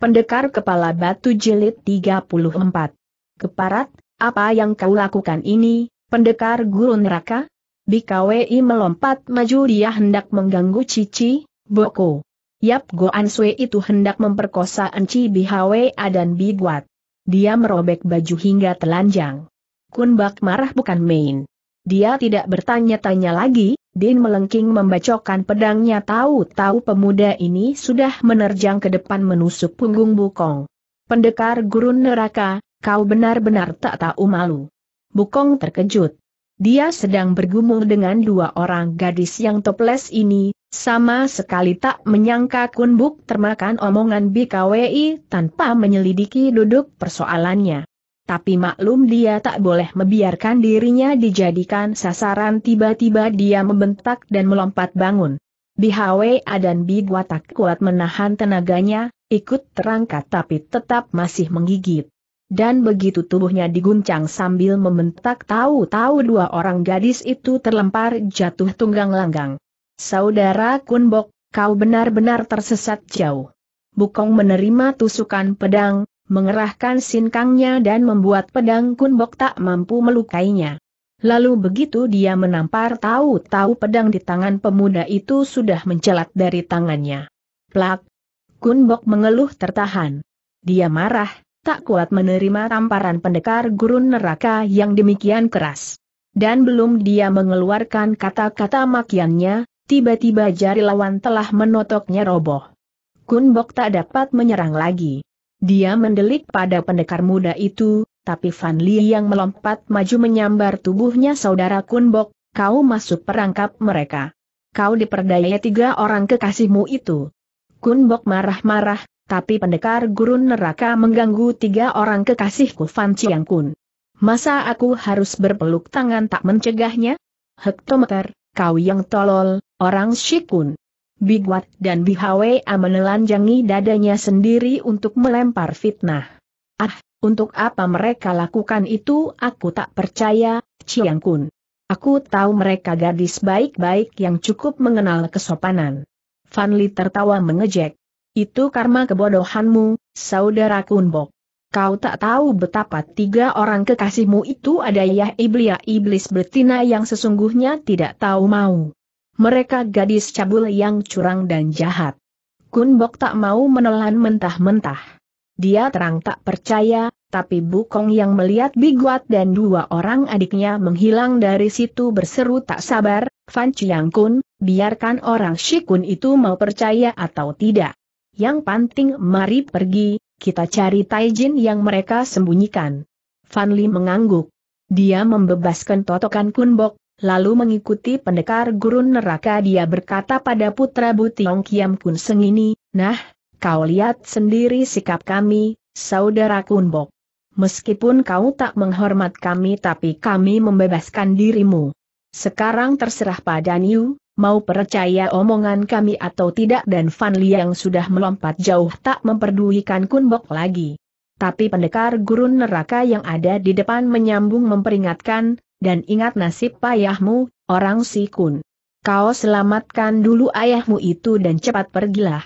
Pendekar Kepala Batu Jilid 34. Keparat, apa yang kau lakukan ini, pendekar guru neraka? BKWI melompat maju dia hendak mengganggu Cici, Boko. Yap Goan Answe itu hendak memperkosa Enci Bihawe dan Biguat. Dia merobek baju hingga telanjang. Kun Bak marah bukan main. Dia tidak bertanya-tanya lagi, Din melengking membacokan pedangnya tahu-tahu pemuda ini sudah menerjang ke depan menusuk punggung Bukong. Pendekar gurun neraka, kau benar-benar tak tahu malu. Bukong terkejut. Dia sedang bergumul dengan dua orang gadis yang toples ini, sama sekali tak menyangka kunbuk termakan omongan BKWI tanpa menyelidiki duduk persoalannya tapi maklum dia tak boleh membiarkan dirinya dijadikan sasaran tiba-tiba dia membentak dan melompat bangun. Bihawea dan tak kuat menahan tenaganya, ikut terangkat tapi tetap masih menggigit. Dan begitu tubuhnya diguncang sambil membentak tahu-tahu dua orang gadis itu terlempar jatuh tunggang langgang. Saudara Kunbok, kau benar-benar tersesat jauh. Bukong menerima tusukan pedang, mengerahkan sinkangnya dan membuat pedang Kunbok tak mampu melukainya. Lalu begitu dia menampar tahu-tahu pedang di tangan pemuda itu sudah mencelat dari tangannya. Plak! Kunbok mengeluh tertahan. Dia marah, tak kuat menerima tamparan pendekar gurun neraka yang demikian keras. Dan belum dia mengeluarkan kata-kata makiannya, tiba-tiba jari lawan telah menotoknya roboh. Kunbok tak dapat menyerang lagi. Dia mendelik pada pendekar muda itu, tapi Fan Li yang melompat maju menyambar tubuhnya saudara Kunbok, kau masuk perangkap mereka. Kau diperdaya tiga orang kekasihmu itu. Kunbok marah-marah, tapi pendekar gurun neraka mengganggu tiga orang kekasihku Fan Chiang Kun. Masa aku harus berpeluk tangan tak mencegahnya? Hektometer, kau yang tolol, orang Shikun. Big Wat dan BHWA menelanjangi dadanya sendiri untuk melempar fitnah. Ah, untuk apa mereka lakukan itu aku tak percaya, Chiang Kun. Aku tahu mereka gadis baik-baik yang cukup mengenal kesopanan. Fanli tertawa mengejek. Itu karma kebodohanmu, saudara Kunbok. Kau tak tahu betapa tiga orang kekasihmu itu ada yah iblia iblis betina yang sesungguhnya tidak tahu mau mereka gadis cabul yang curang dan jahat. Kun Bok tak mau menelan mentah-mentah. Dia terang tak percaya, tapi Bukong yang melihat Biguat dan dua orang adiknya menghilang dari situ berseru tak sabar, Fan Chiang Kun, biarkan orang Shikun itu mau percaya atau tidak. Yang penting mari pergi, kita cari Taijin yang mereka sembunyikan. Fanli mengangguk. Dia membebaskan totokan Kun Bok, Lalu mengikuti pendekar gurun neraka dia berkata pada putra Butiong Kiam Kun Seng ini, Nah, kau lihat sendiri sikap kami, saudara Kunbok. Meskipun kau tak menghormat kami tapi kami membebaskan dirimu. Sekarang terserah pada Niu, mau percaya omongan kami atau tidak dan Fan Liang sudah melompat jauh tak memperdulikan Kunbok lagi. Tapi pendekar gurun neraka yang ada di depan menyambung memperingatkan, dan ingat nasib payahmu, orang si Kun. Kau selamatkan dulu ayahmu itu dan cepat pergilah.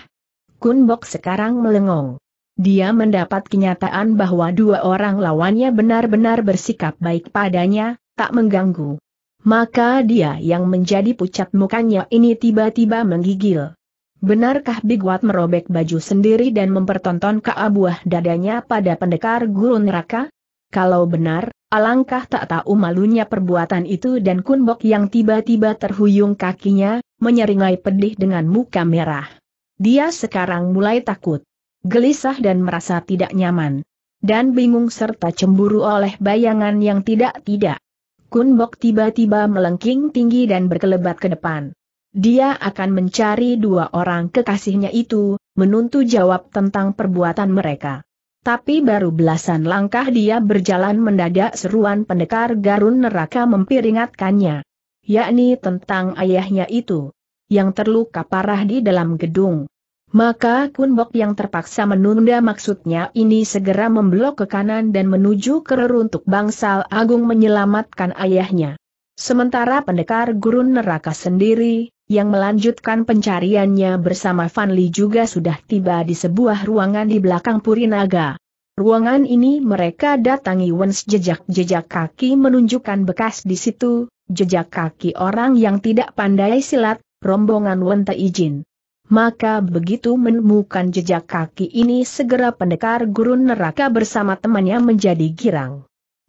Kun Kunbok sekarang melengong. Dia mendapat kenyataan bahwa dua orang lawannya benar-benar bersikap baik padanya, tak mengganggu. Maka dia yang menjadi pucat mukanya ini tiba-tiba menggigil. Benarkah Bigwat merobek baju sendiri dan mempertonton keabuah dadanya pada pendekar gurun neraka? Kalau benar, Alangkah tak tahu malunya perbuatan itu dan Kunbok yang tiba-tiba terhuyung kakinya, menyeringai pedih dengan muka merah. Dia sekarang mulai takut, gelisah dan merasa tidak nyaman. Dan bingung serta cemburu oleh bayangan yang tidak-tidak. Kunbok tiba-tiba melengking tinggi dan berkelebat ke depan. Dia akan mencari dua orang kekasihnya itu, menuntut jawab tentang perbuatan mereka. Tapi baru belasan langkah dia berjalan mendadak seruan pendekar Garun Neraka memperingatkannya. Yakni tentang ayahnya itu. Yang terluka parah di dalam gedung. Maka Kunbok yang terpaksa menunda maksudnya ini segera memblok ke kanan dan menuju ke reruntuk bangsal agung menyelamatkan ayahnya. Sementara pendekar gurun neraka sendiri, yang melanjutkan pencariannya bersama Li juga sudah tiba di sebuah ruangan di belakang Purinaga. Ruangan ini mereka datangi Wens jejak-jejak kaki menunjukkan bekas di situ, jejak kaki orang yang tidak pandai silat, rombongan Wenta izin. Maka begitu menemukan jejak kaki ini segera pendekar gurun neraka bersama temannya menjadi girang.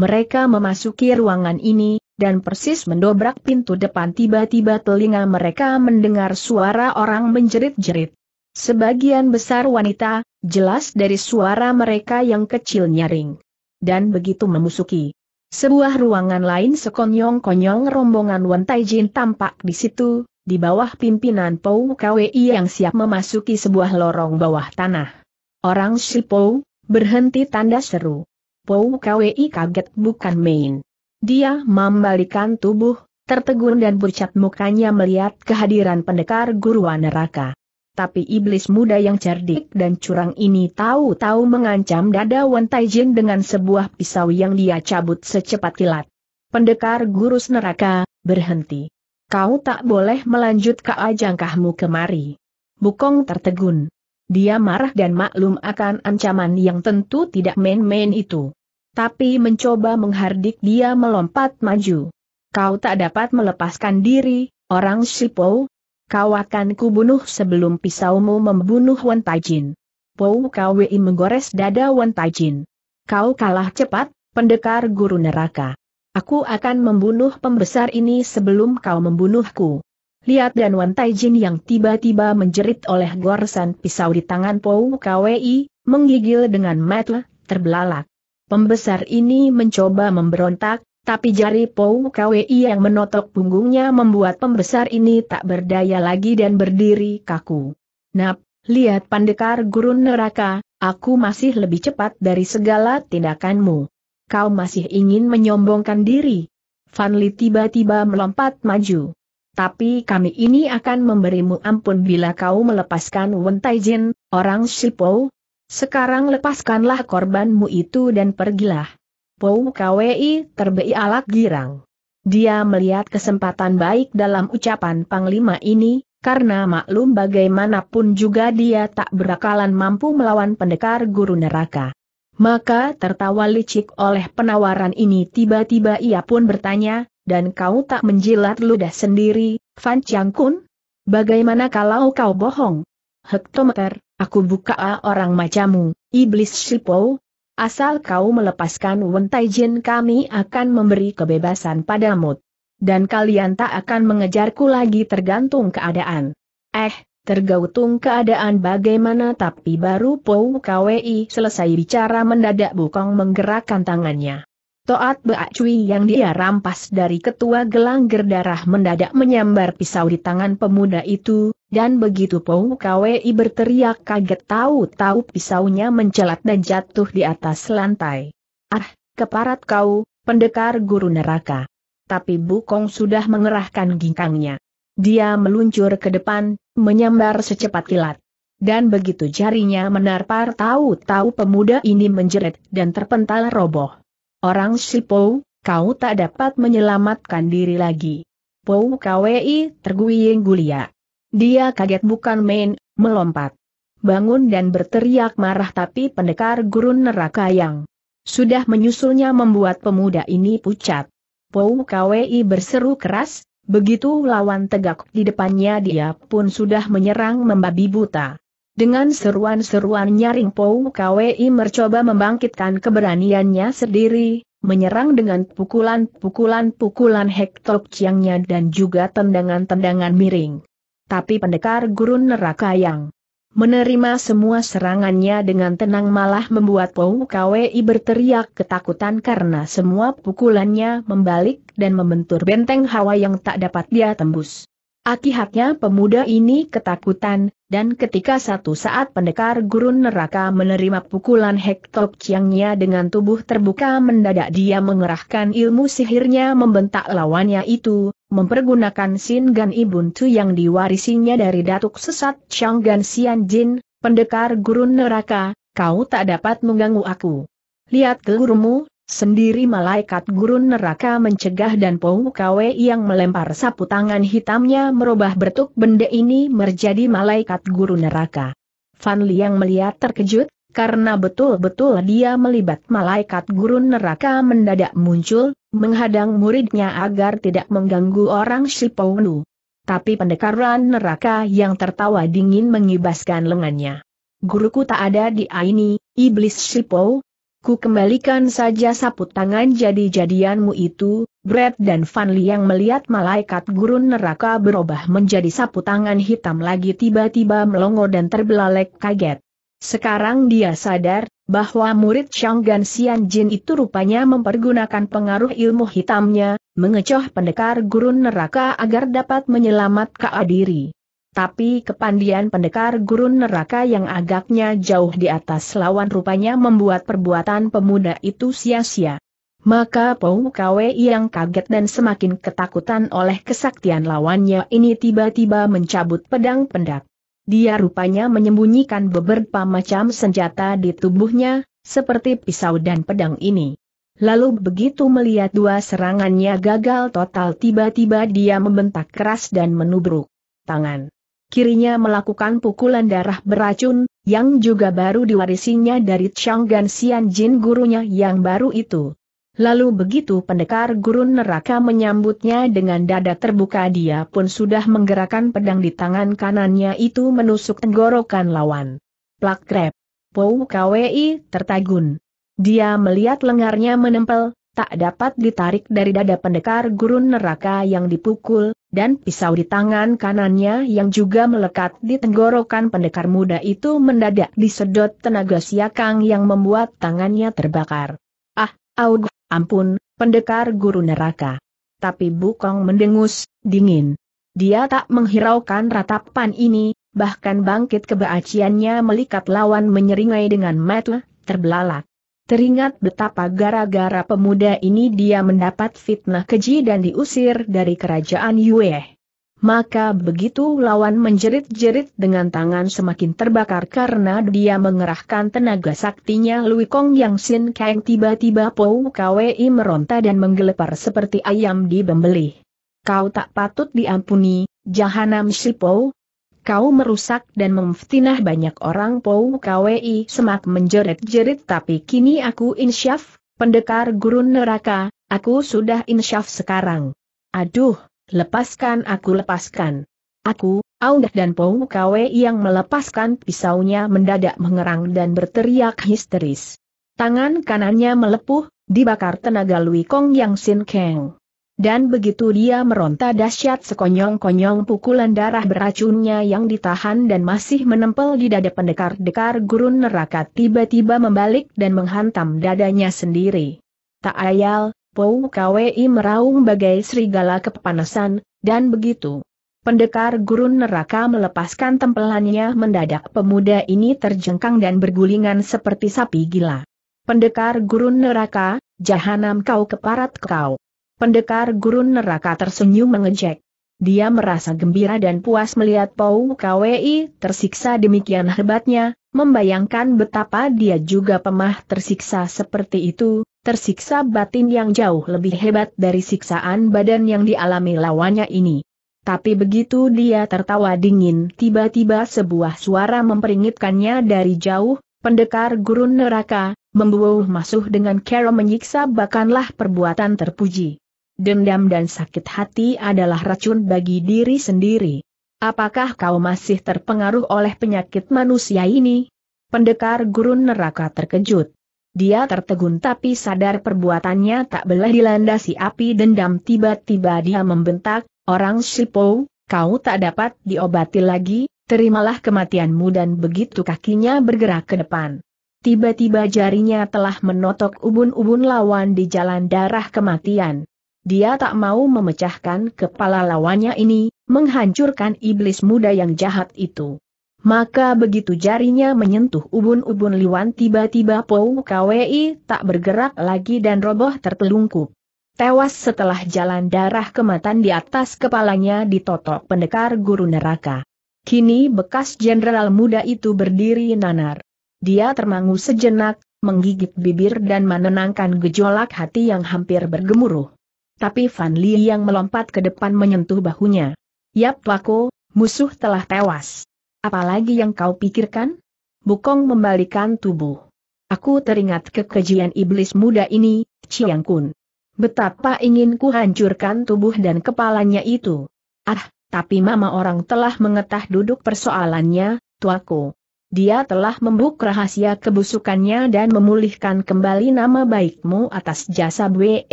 Mereka memasuki ruangan ini, dan persis mendobrak pintu depan tiba-tiba telinga mereka mendengar suara orang menjerit-jerit. Sebagian besar wanita, jelas dari suara mereka yang kecil nyaring. Dan begitu memusuki. Sebuah ruangan lain sekonyong-konyong rombongan Jin tampak di situ, di bawah pimpinan Pou KWI yang siap memasuki sebuah lorong bawah tanah. Orang Shipou, berhenti tanda seru. Pou KWI kaget bukan main. Dia membalikan tubuh, tertegun dan bercat mukanya melihat kehadiran pendekar guru neraka. Tapi iblis muda yang cerdik dan curang ini tahu-tahu mengancam dada Wan Taijin dengan sebuah pisau yang dia cabut secepat kilat. Pendekar gurus neraka, berhenti. Kau tak boleh melanjut ke ajangkahmu kemari. Bukong tertegun. Dia marah dan maklum akan ancaman yang tentu tidak main-main itu tapi mencoba menghardik dia melompat maju. Kau tak dapat melepaskan diri, orang Sipo. Kau akan kubunuh sebelum pisaumu membunuh Wentajin. Pou Kwi menggores dada Wentajin. Kau kalah cepat, pendekar guru neraka. Aku akan membunuh pembesar ini sebelum kau membunuhku. Lihat dan Wan Taijin yang tiba-tiba menjerit oleh goresan pisau di tangan Pou Kwi, menggigil dengan mata terbelalak. Pembesar ini mencoba memberontak, tapi jari Pou Kwi yang menotok punggungnya membuat pembesar ini tak berdaya lagi dan berdiri kaku. Nap, lihat pandekar gurun neraka, aku masih lebih cepat dari segala tindakanmu. Kau masih ingin menyombongkan diri. Li tiba-tiba melompat maju. Tapi kami ini akan memberimu ampun bila kau melepaskan Wentai Jin, orang Shipou, sekarang lepaskanlah korbanmu itu dan pergilah. Pou Kwei terbei alat girang. Dia melihat kesempatan baik dalam ucapan Panglima ini, karena maklum bagaimanapun juga dia tak berakalan mampu melawan pendekar guru neraka. Maka tertawa licik oleh penawaran ini tiba-tiba ia pun bertanya, dan kau tak menjilat ludah sendiri, Fan Chiang Kun? Bagaimana kalau kau bohong? Hektometer, Aku buka orang macamu, iblis Shipo. Asal kau melepaskan Wentai Jin kami akan memberi kebebasan padamu. Dan kalian tak akan mengejarku lagi tergantung keadaan. Eh, tergantung keadaan bagaimana tapi baru Pou Kwi selesai bicara mendadak Bukong menggerakkan tangannya. Toat Bak Cui yang dia rampas dari ketua gelang gerdarah mendadak menyambar pisau di tangan pemuda itu, dan begitu Pou Kwei berteriak kaget tahu-tahu pisaunya mencelat dan jatuh di atas lantai. Ah, keparat kau, pendekar guru neraka. Tapi Bukong sudah mengerahkan ginkangnya. Dia meluncur ke depan, menyambar secepat kilat. Dan begitu jarinya menarpar tahu-tahu pemuda ini menjerit dan terpental roboh. Orang si Pou, kau tak dapat menyelamatkan diri lagi. Pou Kwei terguying gulia. Dia kaget bukan main, melompat. Bangun dan berteriak marah tapi pendekar gurun neraka yang sudah menyusulnya membuat pemuda ini pucat. Pou Kwi berseru keras, begitu lawan tegak di depannya dia pun sudah menyerang membabi buta. Dengan seruan-seruan nyaring Pou Kwi mencoba membangkitkan keberaniannya sendiri, menyerang dengan pukulan-pukulan-pukulan hektok ciangnya dan juga tendangan-tendangan miring tapi pendekar gurun neraka yang menerima semua serangannya dengan tenang malah membuat Pou KWI berteriak ketakutan karena semua pukulannya membalik dan membentur benteng hawa yang tak dapat dia tembus. Akihatnya pemuda ini ketakutan, dan ketika satu saat pendekar gurun neraka menerima pukulan Hektok Chiangnya dengan tubuh terbuka mendadak dia mengerahkan ilmu sihirnya membentak lawannya itu, mempergunakan Sin Gan Ibun Tu yang diwarisinya dari datuk sesat Chang Gan Xian Jin, pendekar gurun neraka, kau tak dapat mengganggu aku. Lihat ke gurumu, sendiri malaikat gurun neraka mencegah dan Pou Kwe yang melempar sapu tangan hitamnya merubah bentuk benda ini menjadi malaikat gurun neraka. Fan Liang melihat terkejut, karena betul-betul dia melibat malaikat gurun neraka mendadak muncul, menghadang muridnya agar tidak mengganggu orang Shipounu. Tapi pendekaran neraka yang tertawa dingin mengibaskan lengannya. Guruku tak ada di Aini, Iblis Shipou. Ku kembalikan saja saput tangan jadi-jadianmu itu, Brad dan Van yang melihat malaikat gurun neraka berubah menjadi sapu tangan hitam lagi tiba-tiba melongo dan terbelalek kaget. Sekarang dia sadar, bahwa murid Gan Xian Jin itu rupanya mempergunakan pengaruh ilmu hitamnya, mengecoh pendekar gurun neraka agar dapat menyelamatkan diri. Tapi kepandian pendekar gurun neraka yang agaknya jauh di atas lawan rupanya membuat perbuatan pemuda itu sia-sia. Maka Pou Kwe yang kaget dan semakin ketakutan oleh kesaktian lawannya ini tiba-tiba mencabut pedang pendak. Dia rupanya menyembunyikan beberapa macam senjata di tubuhnya, seperti pisau dan pedang ini. Lalu begitu melihat dua serangannya gagal total tiba-tiba dia membentak keras dan menubruk tangan. Kirinya melakukan pukulan darah beracun, yang juga baru diwarisinya dari Chang Gan Xian Jin gurunya yang baru itu. Lalu begitu pendekar gurun neraka menyambutnya dengan dada terbuka dia pun sudah menggerakkan pedang di tangan kanannya itu menusuk tenggorokan lawan. Plak krep. Pou KWI tertagun. Dia melihat lengarnya menempel, tak dapat ditarik dari dada pendekar gurun neraka yang dipukul, dan pisau di tangan kanannya yang juga melekat di tenggorokan pendekar muda itu mendadak disedot tenaga siakang yang membuat tangannya terbakar. Ah, aug Ampun, pendekar guru neraka. Tapi Bukong mendengus, dingin. Dia tak menghiraukan ratapan ini, bahkan bangkit kebaaciannya melikat lawan menyeringai dengan metu, terbelalak. Teringat betapa gara-gara pemuda ini dia mendapat fitnah keji dan diusir dari kerajaan Yueh maka begitu lawan menjerit-jerit dengan tangan semakin terbakar karena dia mengerahkan tenaga saktinya Lui Kong Yang Sin Kang tiba-tiba Pou Kwei meronta dan menggelepar seperti ayam di bembelih. Kau tak patut diampuni, jahanam si Pou. Kau merusak dan memfitnah banyak orang Pou Kwei semak menjerit-jerit tapi kini aku insyaf, pendekar gurun neraka, aku sudah insyaf sekarang. Aduh, Lepaskan aku lepaskan. Aku, Aung dan Pou Kawe yang melepaskan pisaunya mendadak mengerang dan berteriak histeris. Tangan kanannya melepuh, dibakar tenaga Lui Kong Yang Sin Kang. Dan begitu dia meronta dahsyat sekonyong-konyong pukulan darah beracunnya yang ditahan dan masih menempel di dada pendekar-dekar gurun neraka tiba-tiba membalik dan menghantam dadanya sendiri. Tak ayal, Pou Kwi meraung bagai serigala kepanasan, dan begitu. Pendekar gurun neraka melepaskan tempelannya mendadak pemuda ini terjengkang dan bergulingan seperti sapi gila. Pendekar gurun neraka, jahanam kau keparat kau. Pendekar gurun neraka tersenyum mengejek. Dia merasa gembira dan puas melihat Pau KWI tersiksa demikian hebatnya, membayangkan betapa dia juga pemah tersiksa seperti itu, tersiksa batin yang jauh lebih hebat dari siksaan badan yang dialami lawannya ini. Tapi begitu dia tertawa dingin, tiba-tiba sebuah suara memperingatkannya dari jauh, pendekar gurun neraka, membuuh masuk dengan cara menyiksa bahkanlah perbuatan terpuji dendam dan sakit hati adalah racun bagi diri sendiri. Apakah kau masih terpengaruh oleh penyakit manusia ini? Pendekar gurun neraka terkejut. Dia tertegun tapi sadar perbuatannya tak belah dilandasi api dendam tiba-tiba dia membentak, orang Sipo, kau tak dapat diobati lagi, terimalah kematianmu dan begitu kakinya bergerak ke depan. Tiba-tiba jarinya telah menotok ubun-ubun lawan di jalan darah kematian. Dia tak mau memecahkan kepala lawannya ini, menghancurkan iblis muda yang jahat itu. Maka begitu jarinya menyentuh ubun-ubun Liwan tiba-tiba Pou KWI tak bergerak lagi dan roboh tertelungkup. Tewas setelah jalan darah kematan di atas kepalanya ditotok pendekar guru neraka. Kini bekas jenderal muda itu berdiri nanar. Dia termangu sejenak, menggigit bibir dan menenangkan gejolak hati yang hampir bergemuruh. Tapi Fan Li yang melompat ke depan menyentuh bahunya. Yap Wako, musuh telah tewas. Apalagi yang kau pikirkan? Bukong membalikan tubuh. Aku teringat kekejian iblis muda ini, Chiang Kun. Betapa ingin ku hancurkan tubuh dan kepalanya itu. Ah, tapi mama orang telah mengetah duduk persoalannya, tuaku. Dia telah membuka rahasia kebusukannya dan memulihkan kembali nama baikmu atas jasa Bwe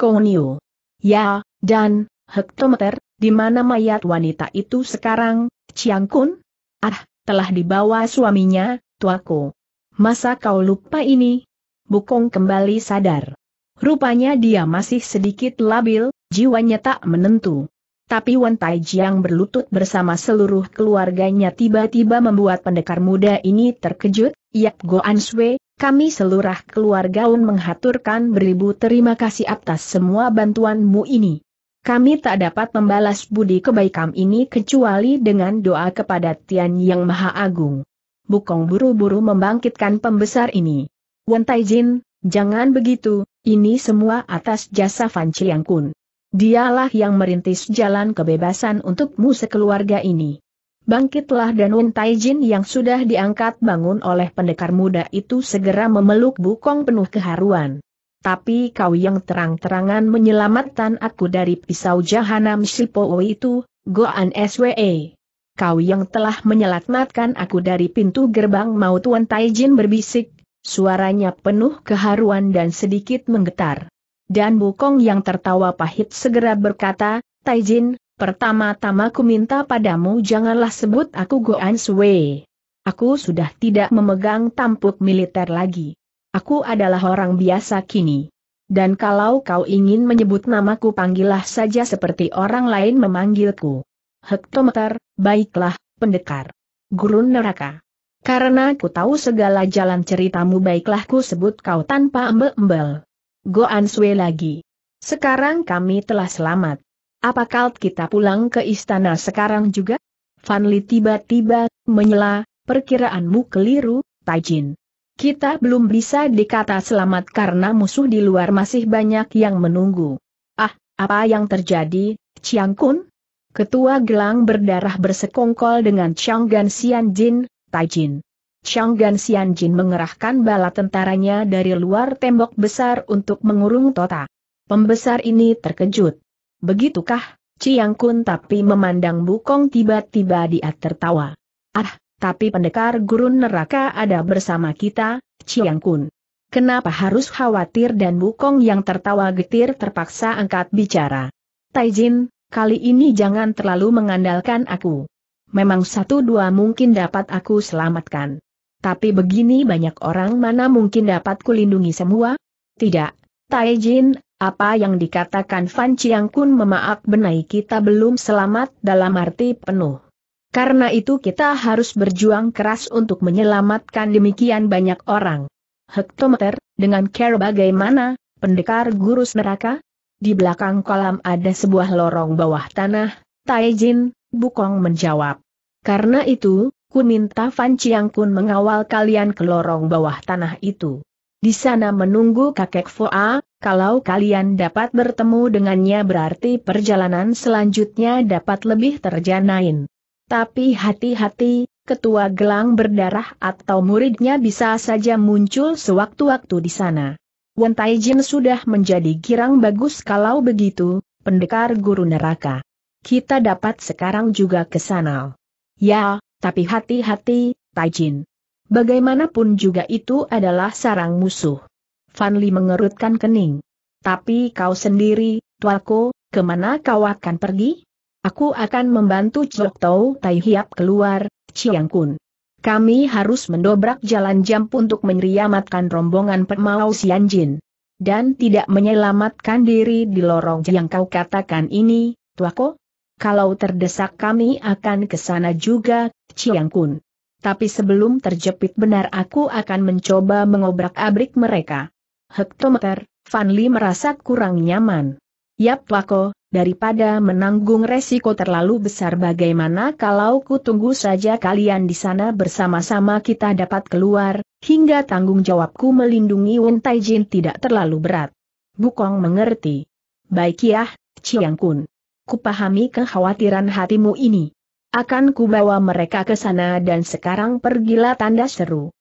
Konio. Ya, dan, hektometer, di mana mayat wanita itu sekarang, Chiang Kun? Ah, telah dibawa suaminya, tuaku. Masa kau lupa ini? Bukong kembali sadar. Rupanya dia masih sedikit labil, jiwanya tak menentu tapi Wan Taijiang berlutut bersama seluruh keluarganya tiba-tiba membuat pendekar muda ini terkejut, Yap Goan Sui, kami seluruh keluarga Un menghaturkan beribu terima kasih atas semua bantuanmu ini. Kami tak dapat membalas budi kebaikan ini kecuali dengan doa kepada Tian Yang Maha Agung. Bukong buru-buru membangkitkan pembesar ini. Wan Taijin, jangan begitu, ini semua atas jasa Fan Chiang Kun. Dialah yang merintis jalan kebebasan untukmu sekeluarga ini. Bangkitlah dan Wen Taijin yang sudah diangkat bangun oleh pendekar muda itu segera memeluk Bukong penuh keharuan. Tapi kau yang terang-terangan menyelamatkan aku dari pisau jahanam Shipowo itu, Goan SWE. Kau yang telah menyelamatkan aku dari pintu gerbang maut Wen Taijin berbisik, suaranya penuh keharuan dan sedikit menggetar. Dan Bukong yang tertawa pahit segera berkata, Taijin, pertama-tama ku minta padamu janganlah sebut aku Goan Sui. Aku sudah tidak memegang tampuk militer lagi. Aku adalah orang biasa kini. Dan kalau kau ingin menyebut namaku panggillah saja seperti orang lain memanggilku. Hektometer, baiklah, pendekar. Gurun neraka. Karena ku tahu segala jalan ceritamu baiklah ku sebut kau tanpa embel-embel. Goan Sue lagi. Sekarang kami telah selamat. Apakah kita pulang ke istana sekarang juga? Li tiba-tiba menyela, perkiraanmu keliru, Tajin. Kita belum bisa dikata selamat karena musuh di luar masih banyak yang menunggu. Ah, apa yang terjadi, Chiang Kun? Ketua gelang berdarah bersekongkol dengan Chang Gan Xian Jin, Tajin. Chang Xian Jin mengerahkan bala tentaranya dari luar tembok besar untuk mengurung Tota. Pembesar ini terkejut. Begitukah, Chiang Kun tapi memandang Bukong tiba-tiba dia tertawa. Ah, tapi pendekar gurun neraka ada bersama kita, Chiang Kun. Kenapa harus khawatir dan Bukong yang tertawa getir terpaksa angkat bicara. Tai Jin, kali ini jangan terlalu mengandalkan aku memang satu dua mungkin dapat aku selamatkan. Tapi begini banyak orang mana mungkin dapat kulindungi semua? Tidak, Taijin. apa yang dikatakan Fan Chiang Kun memaak benai kita belum selamat dalam arti penuh. Karena itu kita harus berjuang keras untuk menyelamatkan demikian banyak orang. Hektometer, dengan care bagaimana, pendekar gurus neraka? Di belakang kolam ada sebuah lorong bawah tanah, Taijin, Bukong menjawab. Karena itu, Ku minta Chiang Kun mengawal kalian ke lorong bawah tanah itu. Di sana menunggu kakek Foa, kalau kalian dapat bertemu dengannya berarti perjalanan selanjutnya dapat lebih terjanain. Tapi hati-hati, ketua gelang berdarah atau muridnya bisa saja muncul sewaktu-waktu di sana. Wen Taijin sudah menjadi girang bagus kalau begitu, pendekar guru neraka. Kita dapat sekarang juga ke sana. Ya, tapi hati-hati, Taijin. Bagaimanapun juga itu adalah sarang musuh. Fanli mengerutkan kening. Tapi kau sendiri, Tuako, kemana kau akan pergi? Aku akan membantu Chok Tau Tai Hiap keluar, Chiang Kun. Kami harus mendobrak jalan jam untuk menyelamatkan rombongan pemau Jin. Dan tidak menyelamatkan diri di lorong yang kau katakan ini, Tuako? Kalau terdesak kami akan ke sana juga, Chiang Kun. Tapi sebelum terjepit benar aku akan mencoba mengobrak-abrik mereka. Hektometer, Fan Li merasa kurang nyaman. Yap Wako, daripada menanggung resiko terlalu besar bagaimana kalau ku tunggu saja kalian di sana bersama-sama kita dapat keluar, hingga tanggung jawabku melindungi Wen Taijin tidak terlalu berat. Bukong mengerti. Baik ya, Chiang Kun kupahami kekhawatiran hatimu ini. Akan kubawa mereka ke sana dan sekarang pergilah tanda seru.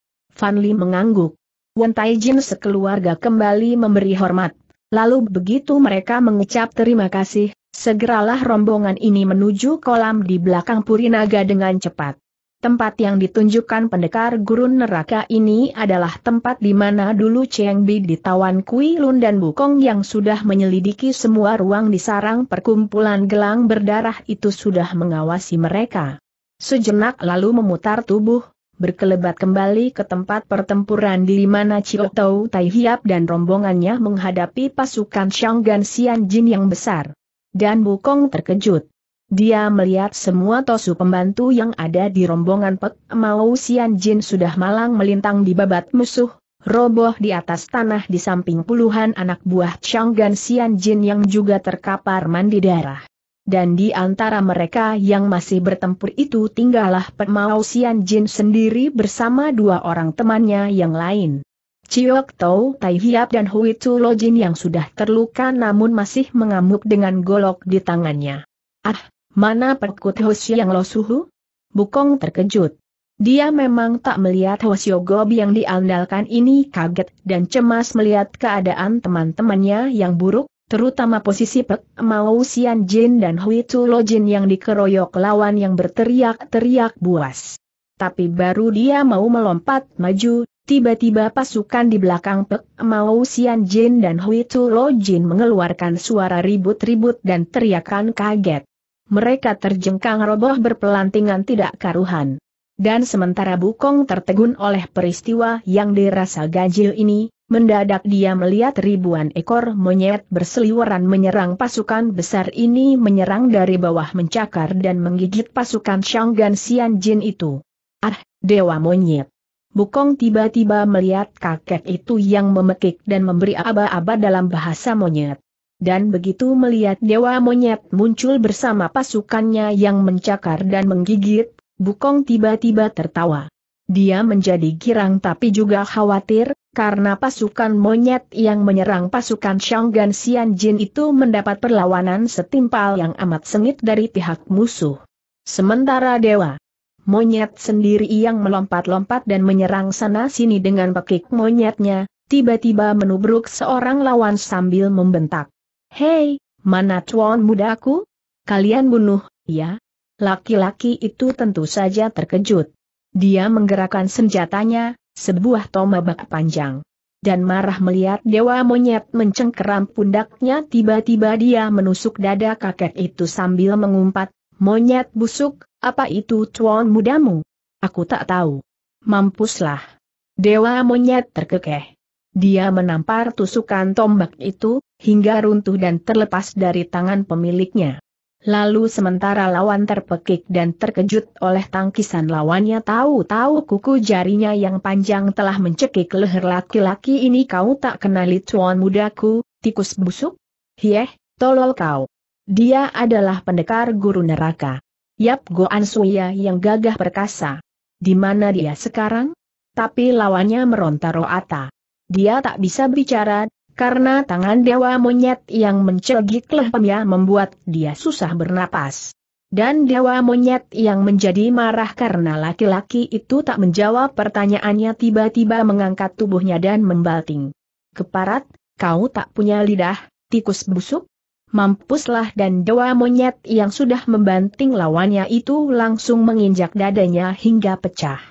Li mengangguk. Wen Taijin sekeluarga kembali memberi hormat. Lalu begitu mereka mengucap terima kasih, segeralah rombongan ini menuju kolam di belakang Purinaga dengan cepat. Tempat yang ditunjukkan pendekar gurun neraka ini adalah tempat di mana dulu Cheng Bi ditawan Kui Lun dan Bukong yang sudah menyelidiki semua ruang di sarang perkumpulan gelang berdarah itu sudah mengawasi mereka. Sejenak lalu memutar tubuh, berkelebat kembali ke tempat pertempuran di mana Chiu Tau Tai Hiap dan rombongannya menghadapi pasukan Gan Xian Jin yang besar. Dan Bukong terkejut. Dia melihat semua tosu pembantu yang ada di rombongan Pek Mau Sian Jin sudah malang melintang di babat musuh, roboh di atas tanah di samping puluhan anak buah Changgan Sian Jin yang juga terkapar mandi darah. Dan di antara mereka yang masih bertempur itu tinggallah Pek Mau Sian Jin sendiri bersama dua orang temannya yang lain. Chiok Tau Tai Hiap dan Hui Tu Lojin yang sudah terluka namun masih mengamuk dengan golok di tangannya. Ah, Mana perkut yang Lo Suhu? Bukong terkejut. Dia memang tak melihat Gobi yang diandalkan ini kaget dan cemas melihat keadaan teman-temannya yang buruk, terutama posisi Pek Mao Sian Jin dan Hui Tu Lo Jin yang dikeroyok lawan yang berteriak-teriak buas. Tapi baru dia mau melompat maju, tiba-tiba pasukan di belakang Pek Mao Sian Jin dan Hui Tu Lo Jin mengeluarkan suara ribut-ribut dan teriakan kaget mereka terjengkang roboh berpelantingan tidak karuhan. Dan sementara Bukong tertegun oleh peristiwa yang dirasa ganjil ini, mendadak dia melihat ribuan ekor monyet berseliweran menyerang pasukan besar ini menyerang dari bawah mencakar dan menggigit pasukan Shanggan Xian Jin itu. Ah, Dewa Monyet! Bukong tiba-tiba melihat kakek itu yang memekik dan memberi aba-aba dalam bahasa monyet dan begitu melihat dewa monyet muncul bersama pasukannya yang mencakar dan menggigit, Bukong tiba-tiba tertawa. Dia menjadi girang tapi juga khawatir, karena pasukan monyet yang menyerang pasukan Shanggan Xian Jin itu mendapat perlawanan setimpal yang amat sengit dari pihak musuh. Sementara dewa monyet sendiri yang melompat-lompat dan menyerang sana-sini dengan pekik monyetnya, tiba-tiba menubruk seorang lawan sambil membentak. Hei, mana tuan mudaku? Kalian bunuh, ya? Laki-laki itu tentu saja terkejut. Dia menggerakkan senjatanya, sebuah tomabak panjang. Dan marah melihat dewa monyet mencengkeram pundaknya tiba-tiba dia menusuk dada kakek itu sambil mengumpat, Monyet busuk, apa itu tuan mudamu? Aku tak tahu. Mampuslah. Dewa monyet terkekeh. Dia menampar tusukan tombak itu, hingga runtuh dan terlepas dari tangan pemiliknya. Lalu sementara lawan terpekik dan terkejut oleh tangkisan lawannya tahu-tahu kuku jarinya yang panjang telah mencekik leher laki-laki ini kau tak kenali tuan mudaku, tikus busuk? Hieh, tolol kau. Dia adalah pendekar guru neraka. Yap Goan Suya yang gagah perkasa. Di mana dia sekarang? Tapi lawannya meronta roata. Dia tak bisa bicara, karena tangan dewa monyet yang mencegik lehemnya membuat dia susah bernapas. Dan dewa monyet yang menjadi marah karena laki-laki itu tak menjawab pertanyaannya tiba-tiba mengangkat tubuhnya dan membalting. Keparat, kau tak punya lidah, tikus busuk? Mampuslah dan dewa monyet yang sudah membanting lawannya itu langsung menginjak dadanya hingga pecah.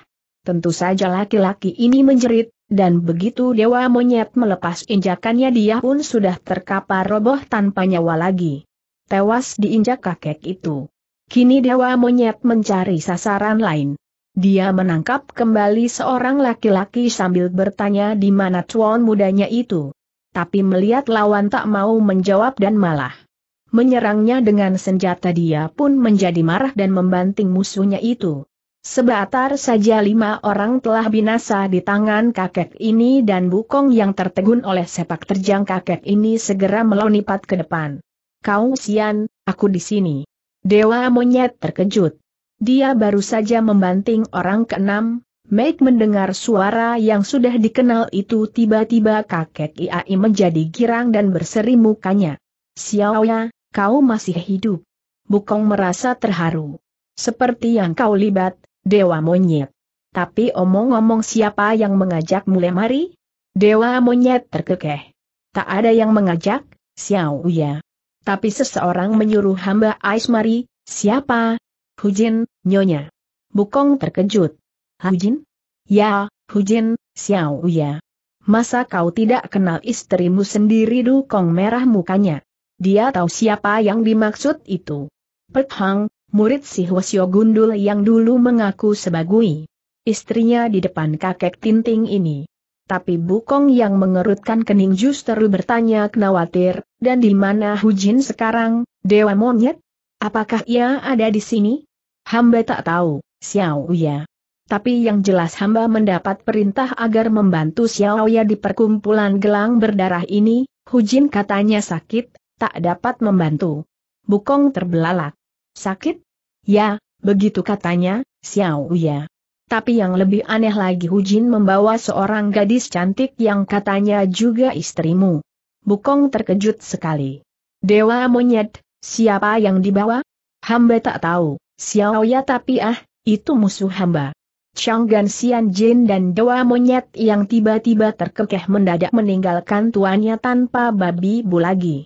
Tentu saja laki-laki ini menjerit, dan begitu dewa monyet melepas injakannya dia pun sudah terkapar roboh tanpa nyawa lagi. Tewas diinjak kakek itu. Kini dewa monyet mencari sasaran lain. Dia menangkap kembali seorang laki-laki sambil bertanya di mana tuan mudanya itu. Tapi melihat lawan tak mau menjawab dan malah menyerangnya dengan senjata dia pun menjadi marah dan membanting musuhnya itu. Sebatar saja lima orang telah binasa di tangan kakek ini dan Bukong yang tertegun oleh sepak terjang kakek ini segera melonipat ke depan. Kau Sian, aku di sini. Dewa monyet terkejut. Dia baru saja membanting orang keenam, Meg mendengar suara yang sudah dikenal itu tiba-tiba kakek Iai menjadi girang dan berseri mukanya. Xiaoya, kau masih hidup. Bukong merasa terharu. Seperti yang kau libat, Dewa Monyet. Tapi omong-omong siapa yang mengajak mulai Mari? Dewa Monyet terkekeh. Tak ada yang mengajak, Xiao Uya. Tapi seseorang menyuruh hamba Ais mari, siapa? Hujin, Nyonya. Bukong terkejut. Hujin? Ya, Hujin, Xiao Uya. Masa kau tidak kenal istrimu sendiri Dukong merah mukanya? Dia tahu siapa yang dimaksud itu. Pek Hang, murid si Hwasyo Gundul yang dulu mengaku sebagai istrinya di depan kakek Tinting ini. Tapi Bukong yang mengerutkan kening justru bertanya kenawatir, dan di mana Hu Jin sekarang, Dewa Monyet? Apakah ia ada di sini? Hamba tak tahu, Xiao Ya. Tapi yang jelas hamba mendapat perintah agar membantu Xiao Ya di perkumpulan gelang berdarah ini, Hujin katanya sakit, tak dapat membantu. Bukong terbelalak. Sakit? Ya, begitu katanya, Xiao Ya. Tapi yang lebih aneh lagi Hu Jin membawa seorang gadis cantik yang katanya juga istrimu. Bukong terkejut sekali. Dewa monyet, siapa yang dibawa? Hamba tak tahu, Xiao Ya tapi ah, itu musuh hamba. Changgan Xian Jin dan Dewa Monyet yang tiba-tiba terkekeh mendadak meninggalkan tuannya tanpa babi bu lagi.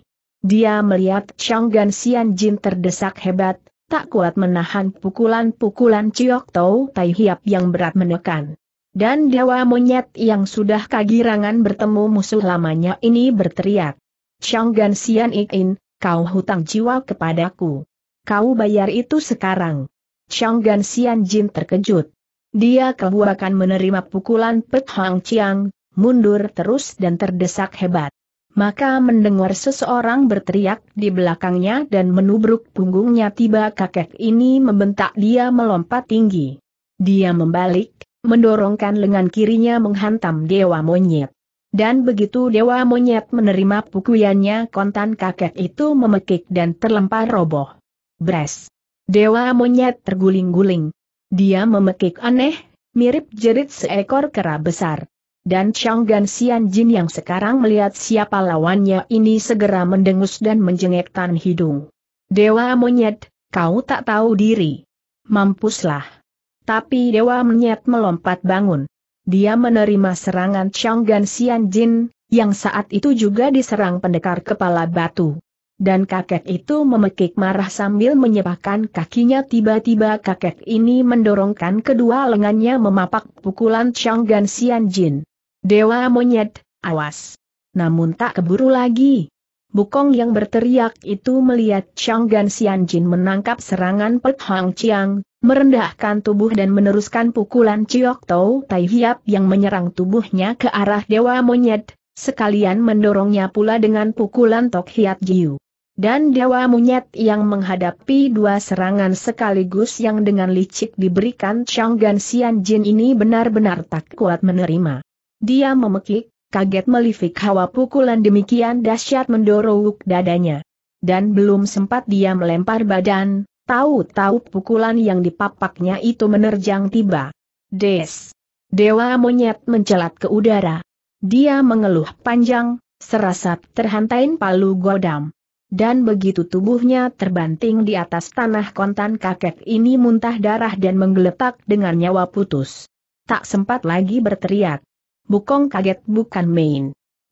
Dia melihat Chang Gan Xian Jin terdesak hebat, tak kuat menahan pukulan-pukulan Ciok Tau Tai Hiap yang berat menekan. Dan Dewa Monyet yang sudah kagirangan bertemu musuh lamanya ini berteriak. Chang Gan Xian In, kau hutang jiwa kepadaku. Kau bayar itu sekarang. Chang Gan Xian Jin terkejut. Dia kebuakan menerima pukulan Pet Hang Chiang, mundur terus dan terdesak hebat maka mendengar seseorang berteriak di belakangnya dan menubruk punggungnya tiba kakek ini membentak dia melompat tinggi. Dia membalik, mendorongkan lengan kirinya menghantam dewa monyet. Dan begitu dewa monyet menerima pukulannya kontan kakek itu memekik dan terlempar roboh. Bres. Dewa monyet terguling-guling. Dia memekik aneh, mirip jerit seekor kera besar dan Chang Gan Xian Jin yang sekarang melihat siapa lawannya ini segera mendengus dan menjengek Tan Hidung. Dewa monyet, kau tak tahu diri. Mampuslah. Tapi Dewa monyet melompat bangun. Dia menerima serangan Chang Gan Xian Jin, yang saat itu juga diserang pendekar kepala batu. Dan kakek itu memekik marah sambil menyepahkan kakinya tiba-tiba kakek ini mendorongkan kedua lengannya memapak pukulan Chang Gan Xian Jin. Dewa monyet, awas. Namun tak keburu lagi. Bukong yang berteriak itu melihat Chang Gan Xian Jin menangkap serangan Pek Hang Chiang, merendahkan tubuh dan meneruskan pukulan Chiok Tau Tai Hiap yang menyerang tubuhnya ke arah Dewa Monyet, sekalian mendorongnya pula dengan pukulan Tok Hiat Jiu. Dan Dewa Monyet yang menghadapi dua serangan sekaligus yang dengan licik diberikan Chang Gan Xian Jin ini benar-benar tak kuat menerima. Dia memekik, kaget melifik hawa pukulan demikian dahsyat mendorong dadanya. Dan belum sempat dia melempar badan, tahu-tahu pukulan yang dipapaknya itu menerjang tiba. Des! Dewa monyet mencelat ke udara. Dia mengeluh panjang, serasa terhantain palu godam. Dan begitu tubuhnya terbanting di atas tanah kontan kakek ini muntah darah dan menggeletak dengan nyawa putus. Tak sempat lagi berteriak. Bukong kaget bukan main.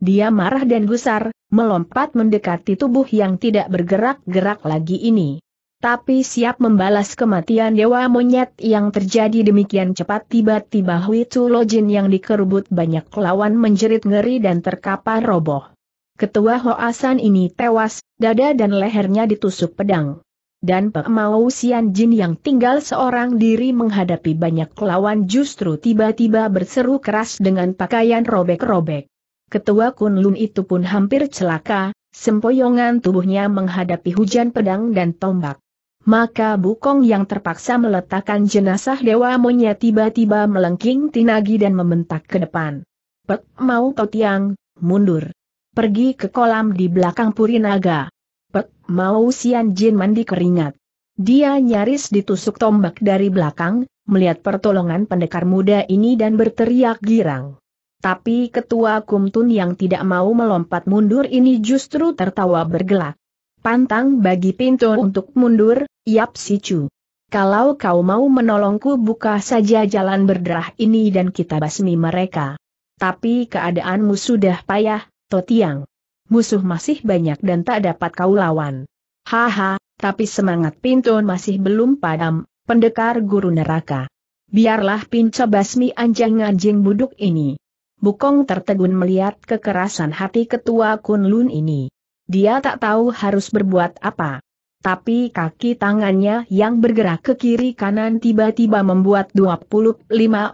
Dia marah dan gusar, melompat mendekati tubuh yang tidak bergerak-gerak lagi ini. Tapi siap membalas kematian dewa monyet yang terjadi demikian cepat tiba-tiba Hui Lojin yang dikerubut banyak lawan menjerit ngeri dan terkapar roboh. Ketua Hoasan ini tewas, dada dan lehernya ditusuk pedang dan Pemau Sian Jin yang tinggal seorang diri menghadapi banyak lawan justru tiba-tiba berseru keras dengan pakaian robek-robek. Ketua Kun Lun itu pun hampir celaka, sempoyongan tubuhnya menghadapi hujan pedang dan tombak. Maka Bukong yang terpaksa meletakkan jenazah dewa monya tiba-tiba melengking tinagi dan membentak ke depan. Pek Mau Totiang, mundur. Pergi ke kolam di belakang Purinaga. Pek, mau Sian Jin mandi keringat. Dia nyaris ditusuk tombak dari belakang, melihat pertolongan pendekar muda ini dan berteriak girang. Tapi ketua Kumtun yang tidak mau melompat mundur ini justru tertawa bergelak. Pantang bagi pintu untuk mundur, Yap Si cu. Kalau kau mau menolongku buka saja jalan berderah ini dan kita basmi mereka. Tapi keadaanmu sudah payah, Totiang musuh masih banyak dan tak dapat kau lawan. Haha, tapi semangat Pintun masih belum padam, pendekar guru neraka. Biarlah Pinca basmi anjing-anjing buduk ini. Bukong tertegun melihat kekerasan hati ketua Kunlun ini. Dia tak tahu harus berbuat apa. Tapi kaki tangannya yang bergerak ke kiri kanan tiba-tiba membuat 25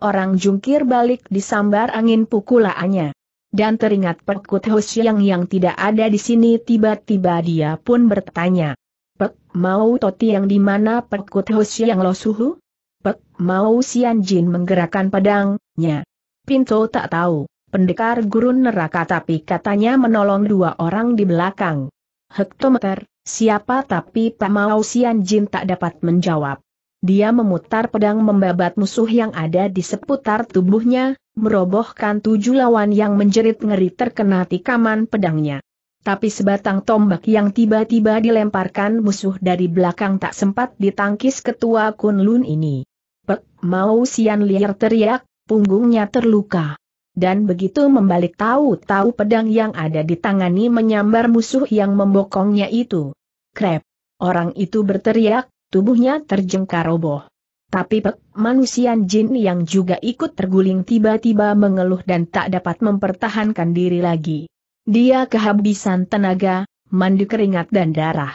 orang jungkir balik disambar angin pukulannya. Dan teringat Pekut Hosiang yang tidak ada di sini tiba-tiba dia pun bertanya. Pek mau toti yang di mana Pekut Hosiang lo suhu? Pek mau Sian Jin menggerakkan pedangnya. Pinto tak tahu, pendekar gurun neraka tapi katanya menolong dua orang di belakang. Hektometer, siapa tapi Pak Mau Sian Jin tak dapat menjawab. Dia memutar pedang membabat musuh yang ada di seputar tubuhnya, merobohkan tujuh lawan yang menjerit ngeri terkena tikaman pedangnya. Tapi sebatang tombak yang tiba-tiba dilemparkan musuh dari belakang tak sempat ditangkis ketua Kun Lun ini. Pek, mau Sian Lier teriak, punggungnya terluka. Dan begitu membalik tahu-tahu pedang yang ada di tangani menyambar musuh yang membokongnya itu. Krep. Orang itu berteriak, tubuhnya terjengkar roboh. Tapi pek, manusia jin yang juga ikut terguling tiba-tiba mengeluh dan tak dapat mempertahankan diri lagi. Dia kehabisan tenaga, mandi keringat dan darah.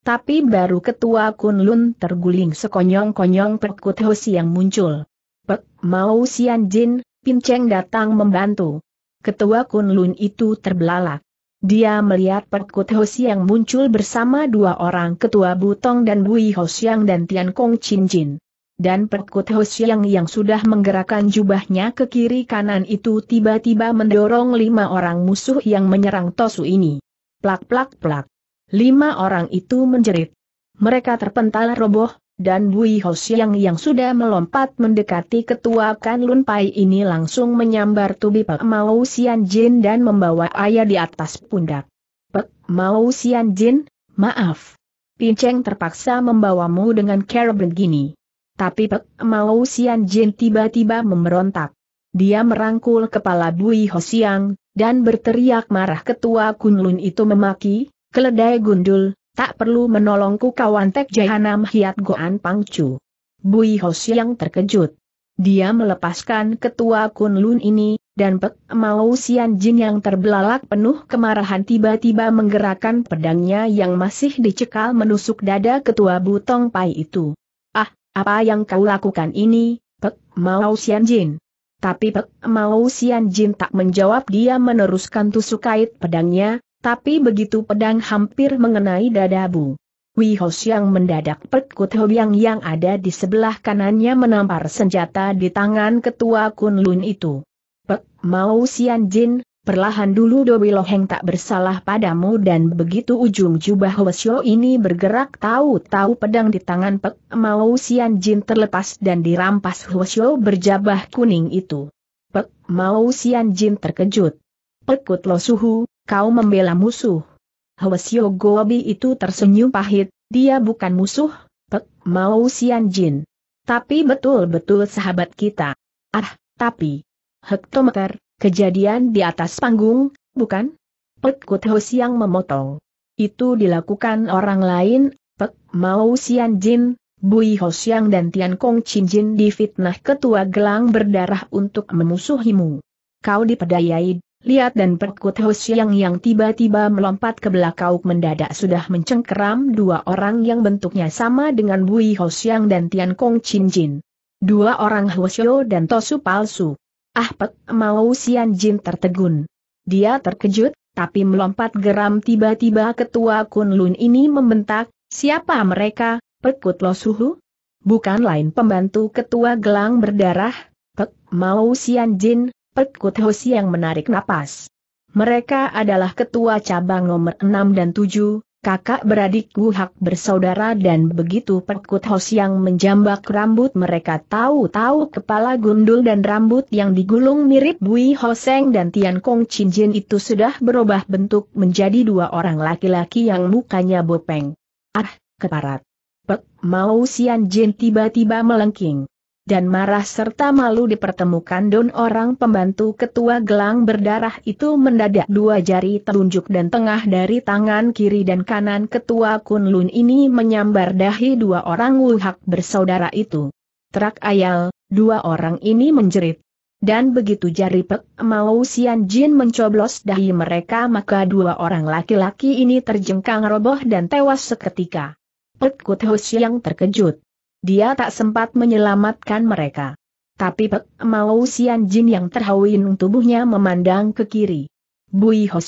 Tapi baru ketua Kunlun terguling sekonyong-konyong perkut hosi yang muncul. Pek, mau Jin, Pinceng datang membantu. Ketua Kunlun itu terbelalak. Dia melihat Pekut Hos yang muncul bersama dua orang ketua Butong dan Bui Hos yang dan Tian Kong Chin Jin. Dan Pekut Hos yang sudah menggerakkan jubahnya ke kiri kanan itu tiba-tiba mendorong lima orang musuh yang menyerang Tosu ini. Plak plak plak. Lima orang itu menjerit. Mereka terpental roboh, dan Bui Hosiang yang sudah melompat mendekati ketua Kan Lun Pai ini langsung menyambar tubi Pek Mao Sian Jin dan membawa ayah di atas pundak. Pek Mao Sian Jin, maaf. Pinceng terpaksa membawamu dengan cara begini. Tapi Pek Mao Sian Jin tiba-tiba memberontak. Dia merangkul kepala Bui Hosiang, dan berteriak marah ketua Kun Lun itu memaki, keledai gundul, tak perlu menolongku kawan Tek Jahanam Hiat Goan Pangcu. Bui Hos yang terkejut. Dia melepaskan ketua Kunlun ini, dan Pek Mau Sian Jin yang terbelalak penuh kemarahan tiba-tiba menggerakkan pedangnya yang masih dicekal menusuk dada ketua Butong Pai itu. Ah, apa yang kau lakukan ini, Pek Mau Sian Jin? Tapi Pek Mau Sian Jin tak menjawab dia meneruskan tusuk kait pedangnya, tapi begitu pedang hampir mengenai dada Bu. Wihos yang mendadak perkut Hobiang yang ada di sebelah kanannya menampar senjata di tangan ketua Kunlun itu. Pek, mau Sian Jin, perlahan dulu Dowi Loheng tak bersalah padamu dan begitu ujung jubah Hwasyo ini bergerak tahu-tahu pedang di tangan Pek Mau Sian Jin terlepas dan dirampas Hwasyo berjabah kuning itu. Pek Mau Sian Jin terkejut. Perkut Lo Suhu, kau membela musuh. Hwasyo Gobi itu tersenyum pahit, dia bukan musuh, pek, mau Sian Jin. Tapi betul-betul sahabat kita. Ah, tapi. Hektometer, kejadian di atas panggung, bukan? Pek Kutho yang memotong. Itu dilakukan orang lain, pek, mau Sian Jin, Bui Ho dan Tian Kong Chin Jin difitnah ketua gelang berdarah untuk memusuhimu. Kau dipedayai Lihat dan perkut Hosiang yang tiba-tiba melompat ke belakang mendadak sudah mencengkeram dua orang yang bentuknya sama dengan Bui Hosiang dan Tian Kong Chin Jin. Dua orang Hosio dan Tosu palsu. Ah pek mau Sian Jin tertegun. Dia terkejut, tapi melompat geram tiba-tiba ketua Kun Lun ini membentak, siapa mereka, perkut lo suhu? Bukan lain pembantu ketua gelang berdarah, pek mau Sian Jin, Perkut hosi yang menarik napas. Mereka adalah ketua cabang nomor 6 dan 7, kakak beradik Wuhak bersaudara dan begitu perkut hosi yang menjambak rambut mereka tahu-tahu kepala gundul dan rambut yang digulung mirip Bui Hoseng dan Tian Kong Chin Jin itu sudah berubah bentuk menjadi dua orang laki-laki yang mukanya bopeng. Ah, keparat. Pek, mau Sian Jin tiba-tiba melengking dan marah serta malu dipertemukan Don orang pembantu ketua gelang berdarah itu mendadak dua jari telunjuk dan tengah dari tangan kiri dan kanan ketua Kunlun ini menyambar dahi dua orang wuhak bersaudara itu. Terak ayal, dua orang ini menjerit. Dan begitu jari Pek Mau Sian Jin mencoblos dahi mereka maka dua orang laki-laki ini terjengkang roboh dan tewas seketika. Pek Kut yang terkejut dia tak sempat menyelamatkan mereka. Tapi Pek Mau Sian Jin yang terhawin tubuhnya memandang ke kiri. Bui Ho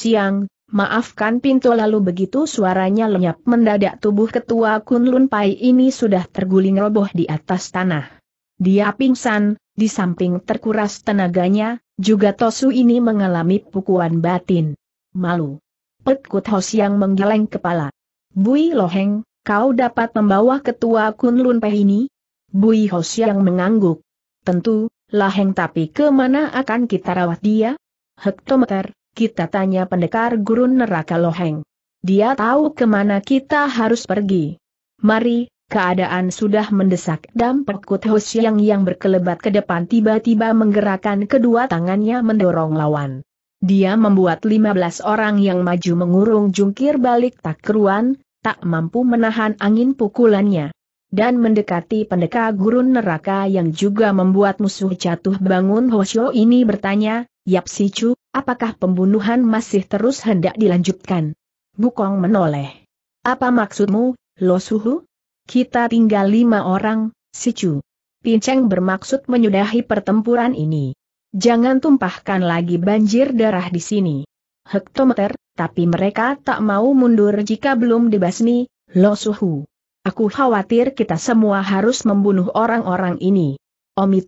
maafkan pintu lalu begitu suaranya lenyap mendadak tubuh ketua Kunlun Pai ini sudah terguling roboh di atas tanah. Dia pingsan, di samping terkuras tenaganya, juga Tosu ini mengalami pukuan batin. Malu. Pekut Ho menggeleng kepala. Bui Loheng, Kau dapat membawa ketua Kunlun Peh ini? Bui Hos yang mengangguk. Tentu, Laheng tapi kemana akan kita rawat dia? Hektometer, kita tanya pendekar gurun neraka Loheng. Dia tahu kemana kita harus pergi. Mari, keadaan sudah mendesak dan perkut Hos yang yang berkelebat ke depan tiba-tiba menggerakkan kedua tangannya mendorong lawan. Dia membuat 15 orang yang maju mengurung jungkir balik tak keruan, tak mampu menahan angin pukulannya. Dan mendekati pendekar gurun neraka yang juga membuat musuh jatuh bangun Hoshio ini bertanya, Yap Si Chu, apakah pembunuhan masih terus hendak dilanjutkan? Bukong menoleh. Apa maksudmu, Lo Suhu? Kita tinggal lima orang, Si Chu. Pinceng bermaksud menyudahi pertempuran ini. Jangan tumpahkan lagi banjir darah di sini. Hektometer, tapi mereka tak mau mundur jika belum dibasmi, Lo Suhu. Aku khawatir kita semua harus membunuh orang-orang ini. Omi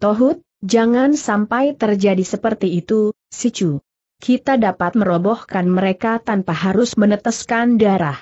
jangan sampai terjadi seperti itu, Sicu. Kita dapat merobohkan mereka tanpa harus meneteskan darah.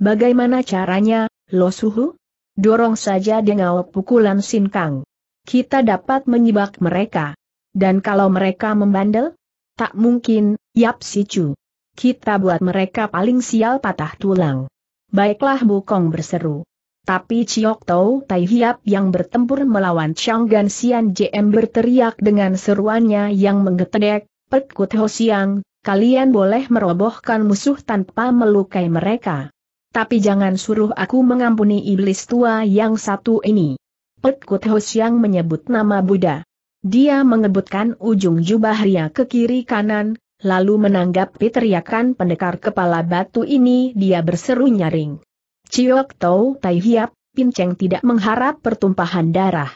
Bagaimana caranya, Lo Suhu? Dorong saja dengan pukulan sinkang. Kita dapat menyibak mereka. Dan kalau mereka membandel? Tak mungkin, Yap Sicu. Kita buat mereka paling sial patah tulang. Baiklah Bukong berseru. Tapi Chiok Tau Tai Hiap yang bertempur melawan Chang Gan Sian JM berteriak dengan seruannya yang menggetedek, Perkut Ho Siang, kalian boleh merobohkan musuh tanpa melukai mereka. Tapi jangan suruh aku mengampuni iblis tua yang satu ini. Perkut Ho Siang menyebut nama Buddha. Dia mengebutkan ujung jubahnya ke kiri kanan, lalu menanggapi teriakan pendekar kepala batu ini dia berseru nyaring. Ciok Tau Tai Hiap, Pinceng tidak mengharap pertumpahan darah.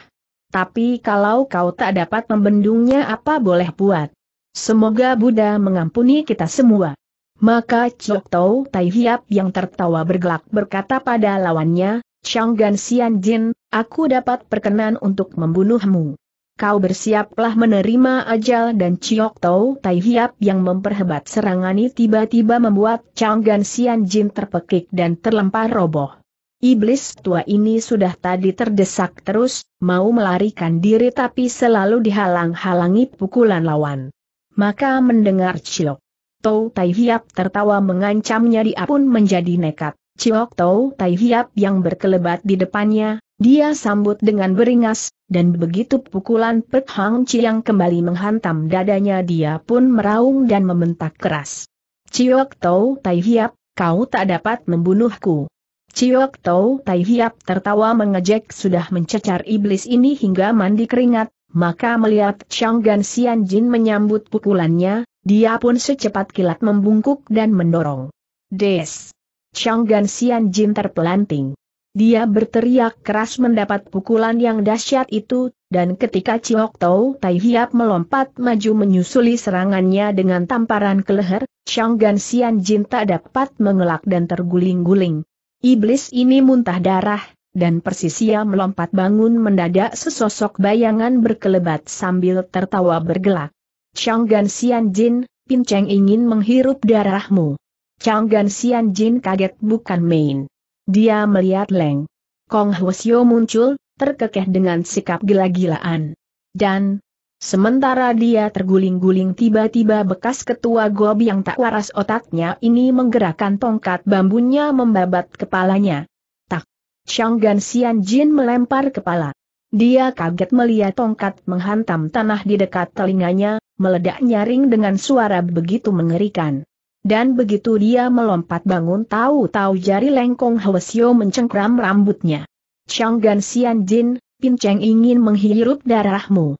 Tapi kalau kau tak dapat membendungnya apa boleh buat? Semoga Buddha mengampuni kita semua. Maka Ciok Tau Tai Hiap yang tertawa bergelak berkata pada lawannya, Chang Gan Xian Jin, aku dapat perkenan untuk membunuhmu kau bersiaplah menerima ajal dan Ciok Tau Tai Hiap yang memperhebat serangan ini tiba-tiba membuat Changgan Sian Jin terpekik dan terlempar roboh. Iblis tua ini sudah tadi terdesak terus, mau melarikan diri tapi selalu dihalang-halangi pukulan lawan. Maka mendengar Ciok Tau Tai Hiap tertawa mengancamnya dia pun menjadi nekat. Ciok Tau Tai Hiap yang berkelebat di depannya, dia sambut dengan beringas, dan begitu pukulan Pek Hang Chiang kembali menghantam dadanya dia pun meraung dan membentak keras. Ciok Tau Tai Hiap, kau tak dapat membunuhku. Ciok Tau Tai Hiap tertawa mengejek sudah mencecar iblis ini hingga mandi keringat, maka melihat Chang Gan Xian Jin menyambut pukulannya, dia pun secepat kilat membungkuk dan mendorong. Des! Chang Gan Xian Jin terpelanting. Dia berteriak keras mendapat pukulan yang dahsyat itu, dan ketika Ciok Tau Tai Hiap melompat maju menyusuli serangannya dengan tamparan ke leher, Gan Xian Jin tak dapat mengelak dan terguling-guling. Iblis ini muntah darah, dan persisia melompat bangun mendadak sesosok bayangan berkelebat sambil tertawa bergelak. Gan Xian Jin, Pin Cheng ingin menghirup darahmu. Gan Xian Jin kaget bukan main. Dia melihat Leng. Kong Hwasyo muncul, terkekeh dengan sikap gila-gilaan. Dan, sementara dia terguling-guling tiba-tiba bekas ketua Gobi yang tak waras otaknya ini menggerakkan tongkat bambunya membabat kepalanya. Tak. Shanggan Xian Jin melempar kepala. Dia kaget melihat tongkat menghantam tanah di dekat telinganya, meledak nyaring dengan suara begitu mengerikan. Dan begitu dia melompat bangun tahu-tahu jari lengkong Hwasyo mencengkram rambutnya. Gan Sian Jin, Pin Cheng ingin menghirup darahmu.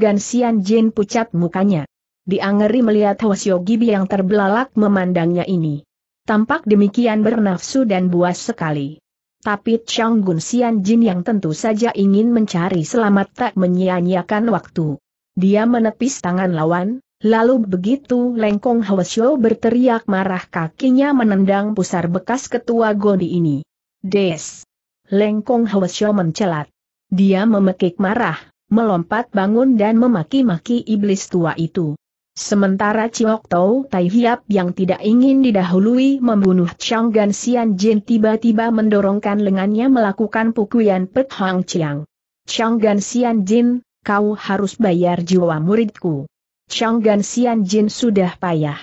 Gan Sian Jin pucat mukanya. Diangeri melihat Hwasyo Gibi yang terbelalak memandangnya ini. Tampak demikian bernafsu dan buas sekali. Tapi Gun Sian Jin yang tentu saja ingin mencari selamat tak menyia-nyiakan waktu. Dia menepis tangan lawan, Lalu begitu Lengkong Hwasyo berteriak marah kakinya menendang pusar bekas ketua Godi ini. Des! Lengkong Hwasyo mencelat. Dia memekik marah, melompat bangun dan memaki-maki iblis tua itu. Sementara Ciok Tau Tai Hiap yang tidak ingin didahului membunuh Chang Gan Xian Jin tiba-tiba mendorongkan lengannya melakukan pukulan Pek Hang Chiang. Chang Gan Xian Jin, kau harus bayar jiwa muridku. Gan Xian Jin sudah payah.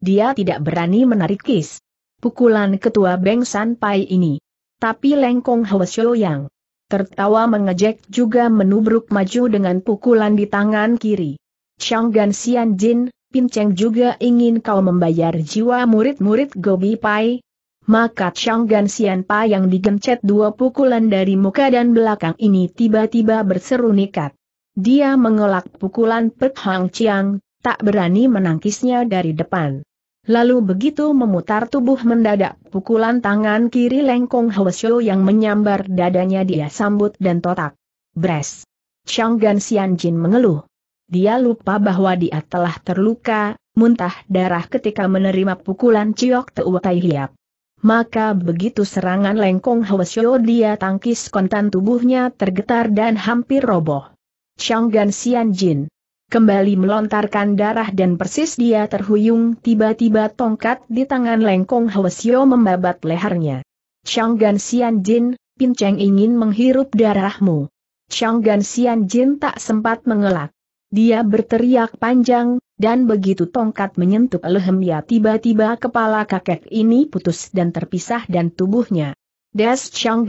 Dia tidak berani menarik kis. Pukulan ketua Beng San Pai ini. Tapi Lengkong Hwa Shou Yang tertawa mengejek juga menubruk maju dengan pukulan di tangan kiri. Gan Xian Jin, Pinceng juga ingin kau membayar jiwa murid-murid Gobi Pai. Maka Gan Xian Pai yang digencet dua pukulan dari muka dan belakang ini tiba-tiba berseru nikat. Dia mengelak pukulan Pek Hang Chiang, tak berani menangkisnya dari depan. Lalu begitu memutar tubuh mendadak, pukulan tangan kiri lengkong Hwasyo yang menyambar dadanya dia sambut dan totak. Bres. Chang Gan Xian Jin mengeluh. Dia lupa bahwa dia telah terluka, muntah darah ketika menerima pukulan Ciok Teu Tai Hiap. Maka begitu serangan lengkong Hwasyo dia tangkis kontan tubuhnya tergetar dan hampir roboh. Chang Gan Xian Jin Kembali melontarkan darah dan persis dia terhuyung tiba-tiba tongkat di tangan lengkong Hwasyo membabat lehernya. Chang Gan Jin, Pin pincang ingin menghirup darahmu. Chang Gan Xian Jin tak sempat mengelak. Dia berteriak panjang, dan begitu tongkat menyentuh lehemnya tiba-tiba kepala kakek ini putus dan terpisah dan tubuhnya. Das Xian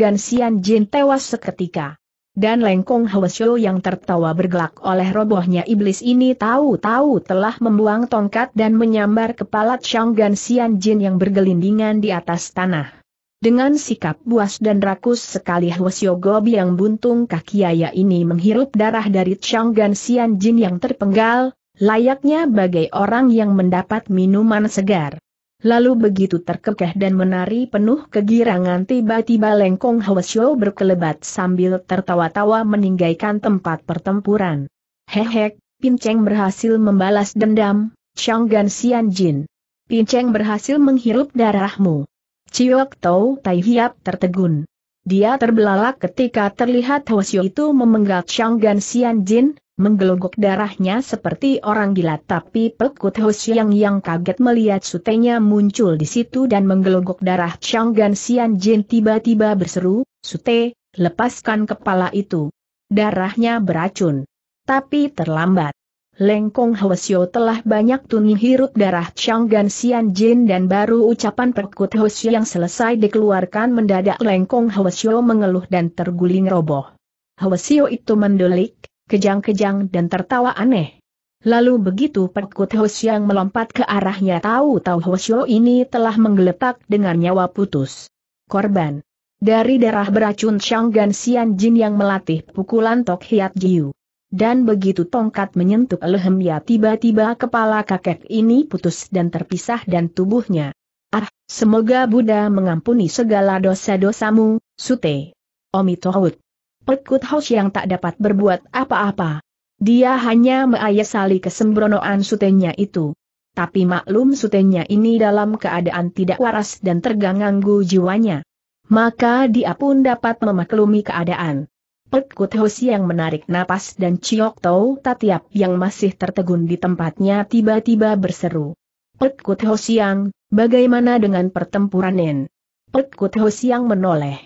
Jin tewas seketika dan Lengkong Hwasyo yang tertawa bergelak oleh robohnya iblis ini tahu-tahu telah membuang tongkat dan menyambar kepala Changgan Xian Jin yang bergelindingan di atas tanah. Dengan sikap buas dan rakus sekali Hwasyo Gobi yang buntung kaki ayah ini menghirup darah dari Changgan Xian Jin yang terpenggal, layaknya bagai orang yang mendapat minuman segar. Lalu begitu terkekeh dan menari penuh kegirangan tiba-tiba Lengkong Hwasyo berkelebat sambil tertawa-tawa meninggalkan tempat pertempuran. Hehek, Pinceng berhasil membalas dendam, Shanggan Jin. Pinceng berhasil menghirup darahmu. Ciok Tau Tai Hiap tertegun. Dia terbelalak ketika terlihat Hwasyo itu memenggal Xian Jin menggelogok darahnya seperti orang gila tapi Pekut Hoshiang yang kaget melihat sutenya muncul di situ dan menggelogok darah Chang Gan Xian Jin tiba-tiba berseru, Sute, lepaskan kepala itu. Darahnya beracun. Tapi terlambat. Lengkong Hoshio telah banyak hirup darah Chang Gan Xian Jin dan baru ucapan Pekut Hwasyo yang selesai dikeluarkan mendadak Lengkong Hoshio mengeluh dan terguling roboh. Hoshio itu mendelik, kejang-kejang dan tertawa aneh. Lalu begitu Perkut Hos yang melompat ke arahnya tahu-tahu Hosyo ini telah menggeletak dengan nyawa putus. Korban. Dari darah beracun Shanggan Xian Jin yang melatih pukulan Tok Hiat Jiu. Dan begitu tongkat menyentuh lehemnya tiba-tiba kepala kakek ini putus dan terpisah dan tubuhnya. Ah, semoga Buddha mengampuni segala dosa-dosamu, Sute. Omitohut. Pekut House yang tak dapat berbuat apa-apa. Dia hanya meayasali kesembronoan sutenya itu. Tapi maklum sutenya ini dalam keadaan tidak waras dan terganggu jiwanya. Maka dia pun dapat memaklumi keadaan. Pekut Hos yang menarik napas dan Ciok Tau Tatiap yang masih tertegun di tempatnya tiba-tiba berseru. Pekut Hos yang, bagaimana dengan pertempuran Nen? Pekut yang menoleh.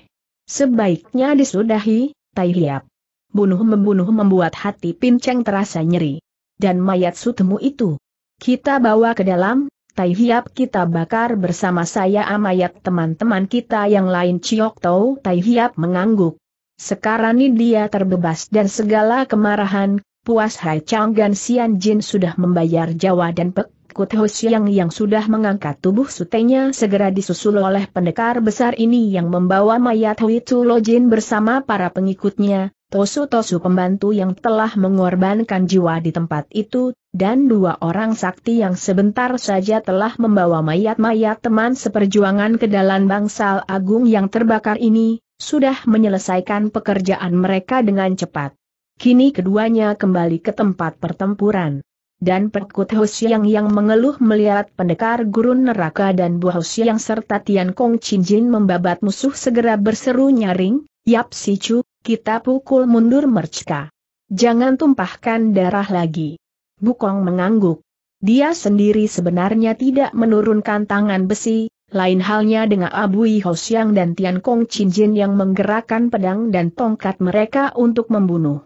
Sebaiknya disudahi, Tai Hiap. Bunuh-membunuh membuat hati pinceng terasa nyeri. Dan mayat sutemu itu. Kita bawa ke dalam, Tai Hiap kita bakar bersama saya amayat teman-teman kita yang lain Ciok Tau Tai Hiap mengangguk. Sekarang ini dia terbebas dan segala kemarahan, puas Hai Chang Gan Sian Jin sudah membayar Jawa dan Pek Kutho Siang yang sudah mengangkat tubuh sutenya segera disusul oleh pendekar besar ini yang membawa mayat Hui Jin bersama para pengikutnya, Tosu-tosu pembantu yang telah mengorbankan jiwa di tempat itu, dan dua orang sakti yang sebentar saja telah membawa mayat-mayat teman seperjuangan ke dalam bangsal agung yang terbakar ini, sudah menyelesaikan pekerjaan mereka dengan cepat. Kini keduanya kembali ke tempat pertempuran dan Pekut Hosiang yang mengeluh melihat pendekar gurun neraka dan buah Hosiang serta Tian Kong Jin membabat musuh segera berseru nyaring, Yap si cu, kita pukul mundur mercka. Jangan tumpahkan darah lagi. Bukong mengangguk. Dia sendiri sebenarnya tidak menurunkan tangan besi, lain halnya dengan Abui Hosiang dan Tian Kong Jin yang menggerakkan pedang dan tongkat mereka untuk membunuh.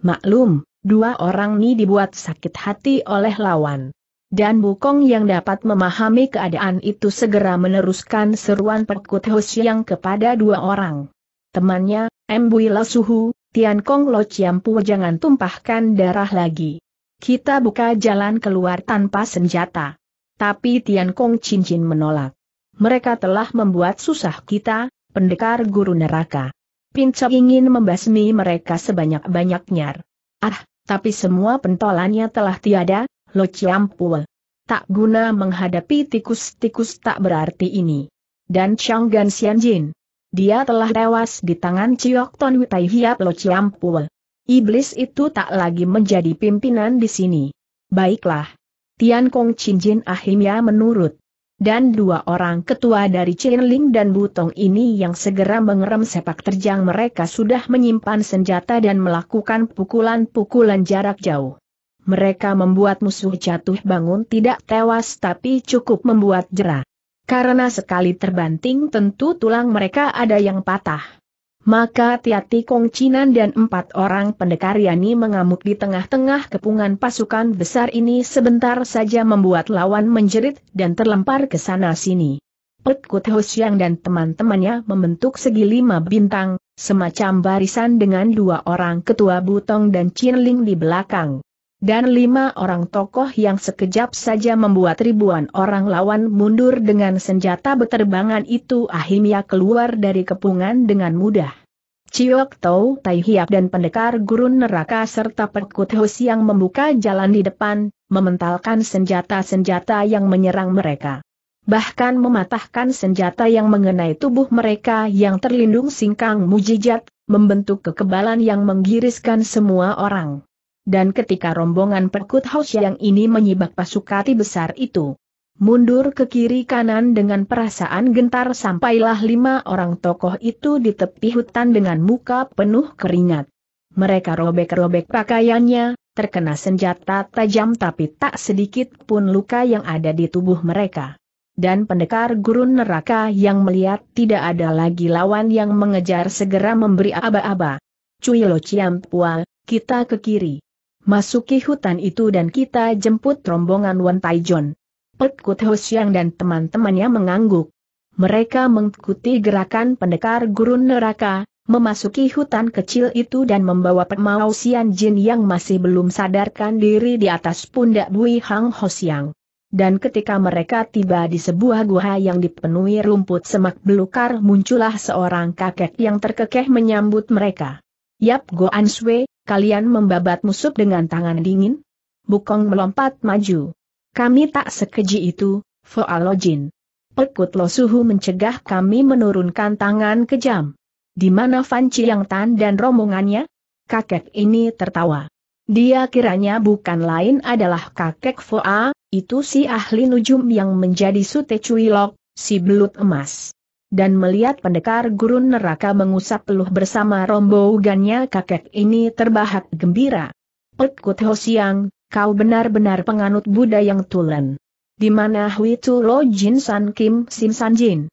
Maklum, Dua orang ini dibuat sakit hati oleh lawan. Dan Bukong yang dapat memahami keadaan itu segera meneruskan seruan Perkut yang kepada dua orang. Temannya, M Mbui Suhu, Tian Kong Lo Chiampu jangan tumpahkan darah lagi. Kita buka jalan keluar tanpa senjata. Tapi Tian Kong Cincin menolak. Mereka telah membuat susah kita, pendekar guru neraka. Pinca ingin membasmi mereka sebanyak-banyaknya. Ah, tapi semua pentolannya telah tiada, Lo Chiampue. Tak guna menghadapi tikus-tikus tak berarti ini. Dan Chang Gan Xian Jin, Dia telah tewas di tangan Ciok Ton Wutai Hiap Lo Chiampue. Iblis itu tak lagi menjadi pimpinan di sini. Baiklah. Tian Kong Chin Jin akhirnya menurut dan dua orang ketua dari Chinling dan Butong ini yang segera mengerem sepak terjang mereka sudah menyimpan senjata dan melakukan pukulan-pukulan jarak jauh. Mereka membuat musuh jatuh bangun tidak tewas tapi cukup membuat jerah. Karena sekali terbanting tentu tulang mereka ada yang patah. Maka Tiati Kong Chinan dan empat orang pendekar Yani mengamuk di tengah-tengah kepungan pasukan besar ini sebentar saja membuat lawan menjerit dan terlempar ke sana-sini. Pet Kut dan teman-temannya membentuk segi lima bintang, semacam barisan dengan dua orang ketua Butong dan Chin Ling di belakang dan lima orang tokoh yang sekejap saja membuat ribuan orang lawan mundur dengan senjata beterbangan itu akhirnya keluar dari kepungan dengan mudah. Ciok Tau Tai Hiap dan pendekar gurun neraka serta Perkut Hus yang membuka jalan di depan, mementalkan senjata-senjata yang menyerang mereka. Bahkan mematahkan senjata yang mengenai tubuh mereka yang terlindung singkang mujijat, membentuk kekebalan yang menggiriskan semua orang dan ketika rombongan perkut haus yang ini menyibak pasukati besar itu, mundur ke kiri kanan dengan perasaan gentar sampailah lima orang tokoh itu di tepi hutan dengan muka penuh keringat. Mereka robek-robek pakaiannya, terkena senjata tajam tapi tak sedikit pun luka yang ada di tubuh mereka. Dan pendekar gurun neraka yang melihat tidak ada lagi lawan yang mengejar segera memberi aba-aba. ciam pua, kita ke kiri. Masuki hutan itu dan kita jemput rombongan Wan Taijon. Pek Kut Ho Siang dan teman-temannya mengangguk. Mereka mengikuti gerakan pendekar gurun neraka, memasuki hutan kecil itu dan membawa Pemau Sian Jin yang masih belum sadarkan diri di atas pundak Bui Hang Ho Siang. Dan ketika mereka tiba di sebuah gua yang dipenuhi rumput semak belukar muncullah seorang kakek yang terkekeh menyambut mereka. Yap Goan Sui, kalian membabat musuh dengan tangan dingin? Bukong melompat maju. Kami tak sekeji itu, Foalojin. Pekut Lo Suhu mencegah kami menurunkan tangan kejam. Di mana Fan Chiang Tan dan rombongannya? Kakek ini tertawa. Dia kiranya bukan lain adalah kakek Foa, itu si ahli nujum yang menjadi sute cuilok, si belut emas dan melihat pendekar gurun neraka mengusap peluh bersama rombongannya kakek ini terbahak gembira. Pekut Hosiang, kau benar-benar penganut Buddha yang tulen. Di mana Hui Tu Lo Jin San Kim Sim San Jin?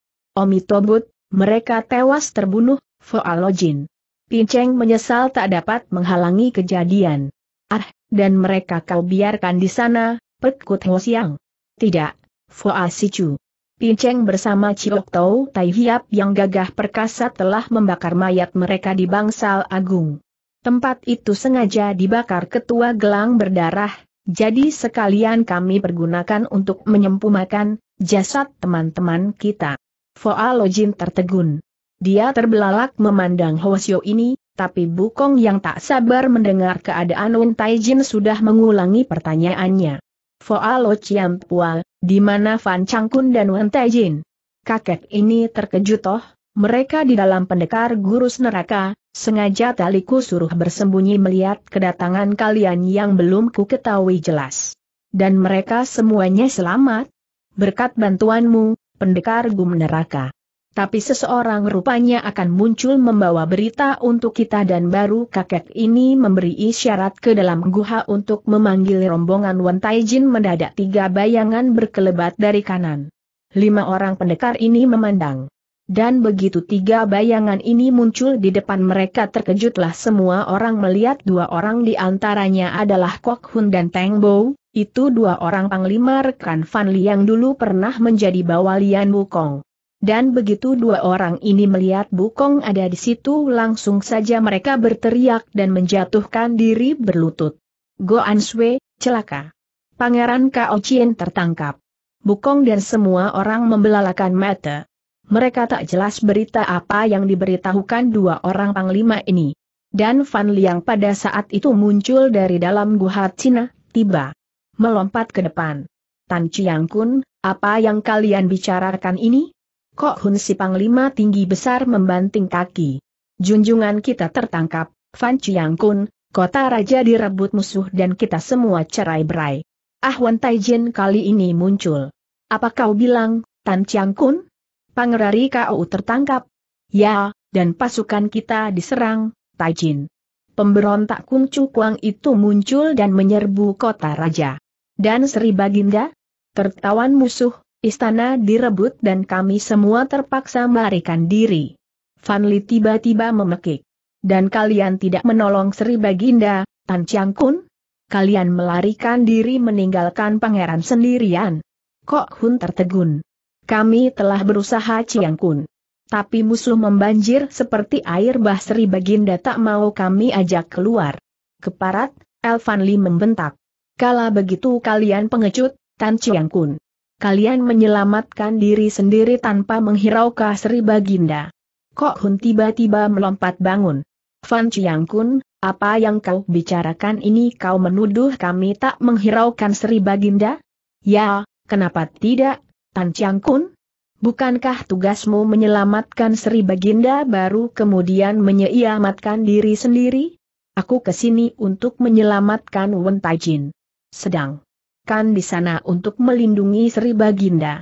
Tobut, mereka tewas terbunuh, Foa Lo Jin. Pinceng menyesal tak dapat menghalangi kejadian. Ah, dan mereka kau biarkan di sana, Pekut Hosiang. Tidak, Foa Chu. Pinceng bersama Ciok Tau Tai Hiap yang gagah perkasa telah membakar mayat mereka di Bangsal Agung. Tempat itu sengaja dibakar ketua gelang berdarah, jadi sekalian kami pergunakan untuk menyempumakan jasad teman-teman kita. Foa Lojin tertegun. Dia terbelalak memandang Hwasyo ini, tapi Bukong yang tak sabar mendengar keadaan Un Taijin sudah mengulangi pertanyaannya. Foalo Ciampua, di mana Fan Changkun dan Wen Taijin. Kakek ini terkejut toh, mereka di dalam pendekar gurus neraka, sengaja taliku suruh bersembunyi melihat kedatangan kalian yang belum ku ketahui jelas. Dan mereka semuanya selamat. Berkat bantuanmu, pendekar gum neraka. Tapi seseorang rupanya akan muncul membawa berita untuk kita dan baru kakek ini memberi isyarat ke dalam guha untuk memanggil rombongan wan Wentaijin mendadak tiga bayangan berkelebat dari kanan. Lima orang pendekar ini memandang. Dan begitu tiga bayangan ini muncul di depan mereka terkejutlah semua orang melihat dua orang di antaranya adalah Kok Hun dan Teng Bo, itu dua orang panglima rekan Fan Li yang dulu pernah menjadi bawalian Wukong. Dan begitu dua orang ini melihat Bukong ada di situ langsung saja mereka berteriak dan menjatuhkan diri berlutut. Go Anshui, celaka. Pangeran Kao Chien tertangkap. Bukong dan semua orang membelalakan mata. Mereka tak jelas berita apa yang diberitahukan dua orang panglima ini. Dan Fan Liang pada saat itu muncul dari dalam Guha Cina, tiba. Melompat ke depan. Tan Chiang Kun, apa yang kalian bicarakan ini? Kok Hun si Panglima tinggi besar membanting kaki. Junjungan kita tertangkap, Fan Chiang Kun, kota raja direbut musuh dan kita semua cerai berai. Ah Wan Taijin kali ini muncul. Apa kau bilang, Tan Chiang Kun? Pangerari kau tertangkap. Ya, dan pasukan kita diserang, Taijin. Pemberontak Kung Chu Kuang itu muncul dan menyerbu kota raja. Dan Sri Baginda? Tertawan musuh, Istana direbut dan kami semua terpaksa melarikan diri. Fanli tiba-tiba memekik. Dan kalian tidak menolong Sri Baginda, Tan Chiang Kun? Kalian melarikan diri meninggalkan pangeran sendirian. Kok Hun tertegun? Kami telah berusaha Chiang Kun. Tapi musuh membanjir seperti air bah Sri Baginda tak mau kami ajak keluar. Keparat, El Li membentak. Kala begitu kalian pengecut, Tan Chiang Kun kalian menyelamatkan diri sendiri tanpa menghiraukan Sri Baginda. Kok Hun tiba-tiba melompat bangun. Fan Chiang Kun, apa yang kau bicarakan ini kau menuduh kami tak menghiraukan Sri Baginda? Ya, kenapa tidak, Tan Chiang Kun? Bukankah tugasmu menyelamatkan Sri Baginda baru kemudian menyelamatkan diri sendiri? Aku kesini untuk menyelamatkan Wen Taijin. Sedang Kan di sana untuk melindungi Sri Baginda.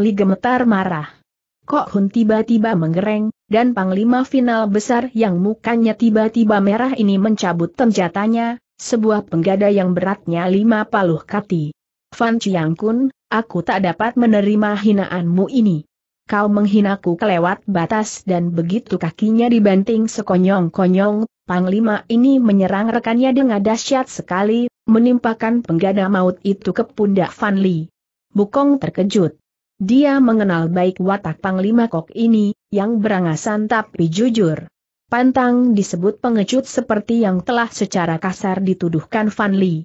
Li gemetar marah. Kok Hun tiba-tiba menggereng, dan panglima final besar yang mukanya tiba-tiba merah ini mencabut senjatanya, sebuah penggada yang beratnya lima paluh kati. Fan Kun, aku tak dapat menerima hinaanmu ini. Kau menghinaku kelewat batas dan begitu kakinya dibanting sekonyong-konyong, Panglima ini menyerang rekannya dengan dahsyat sekali, menimpakan penggada maut itu ke pundak Fan Li. Bukong terkejut. Dia mengenal baik watak Panglima Kok ini, yang berangasan tapi jujur. Pantang disebut pengecut seperti yang telah secara kasar dituduhkan Fan Li.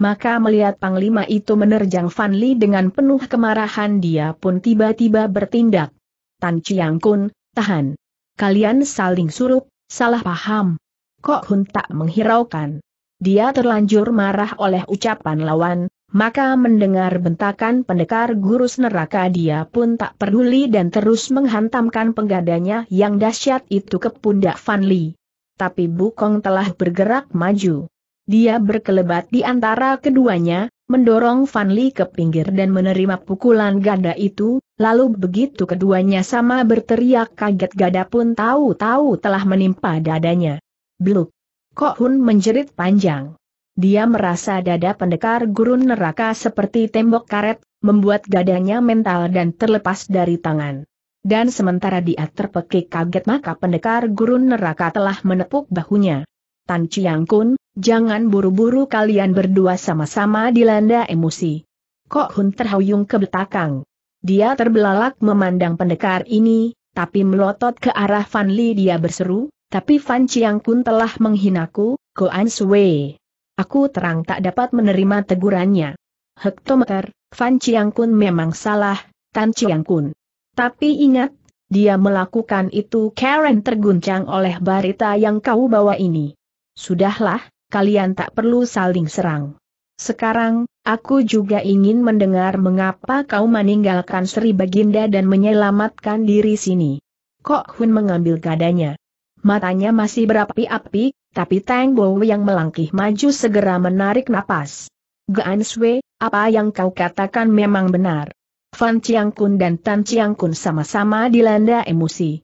Maka melihat Panglima itu menerjang Fan Li dengan penuh kemarahan dia pun tiba-tiba bertindak. Tan Chiang Kun, tahan. Kalian saling suruh, salah paham. Kok Hun tak menghiraukan dia terlanjur marah oleh ucapan lawan, maka mendengar bentakan pendekar gurus neraka dia pun tak peduli dan terus menghantamkan penggadanya yang dahsyat itu ke pundak Van Li. Tapi Bukong telah bergerak maju. Dia berkelebat di antara keduanya, mendorong Van Li ke pinggir dan menerima pukulan ganda itu, lalu begitu keduanya sama berteriak kaget gada pun tahu-tahu telah menimpa dadanya. Bluk! Kok Hun menjerit panjang. Dia merasa dada pendekar gurun neraka seperti tembok karet, membuat dadanya mental dan terlepas dari tangan. Dan sementara dia terpekik kaget maka pendekar gurun neraka telah menepuk bahunya. Tan Chiang Kun, jangan buru-buru kalian berdua sama-sama dilanda emosi. Kok Hun terhuyung ke belakang. Dia terbelalak memandang pendekar ini, tapi melotot ke arah Van Li dia berseru, tapi Fan Chiang Kun telah menghinaku, Goan Sui. Aku terang tak dapat menerima tegurannya. Hektometer, Fan Chiang Kun memang salah, Tan Chiang Kun. Tapi ingat, dia melakukan itu Karen terguncang oleh barita yang kau bawa ini. Sudahlah, kalian tak perlu saling serang. Sekarang, aku juga ingin mendengar mengapa kau meninggalkan Sri Baginda dan menyelamatkan diri sini. Kok Hun mengambil gadanya matanya masih berapi-api, tapi Tang Bo yang melangkih maju segera menarik napas. Gan Sui, apa yang kau katakan memang benar. Fan Kun dan Tan Kun sama-sama dilanda emosi.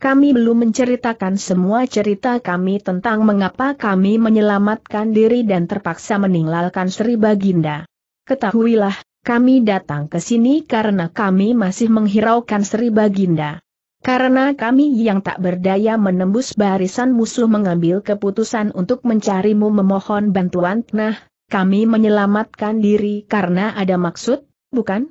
Kami belum menceritakan semua cerita kami tentang mengapa kami menyelamatkan diri dan terpaksa meninggalkan Sri Baginda. Ketahuilah, kami datang ke sini karena kami masih menghiraukan Sri Baginda. Karena kami yang tak berdaya menembus barisan musuh mengambil keputusan untuk mencarimu memohon bantuan. Nah, kami menyelamatkan diri karena ada maksud, bukan?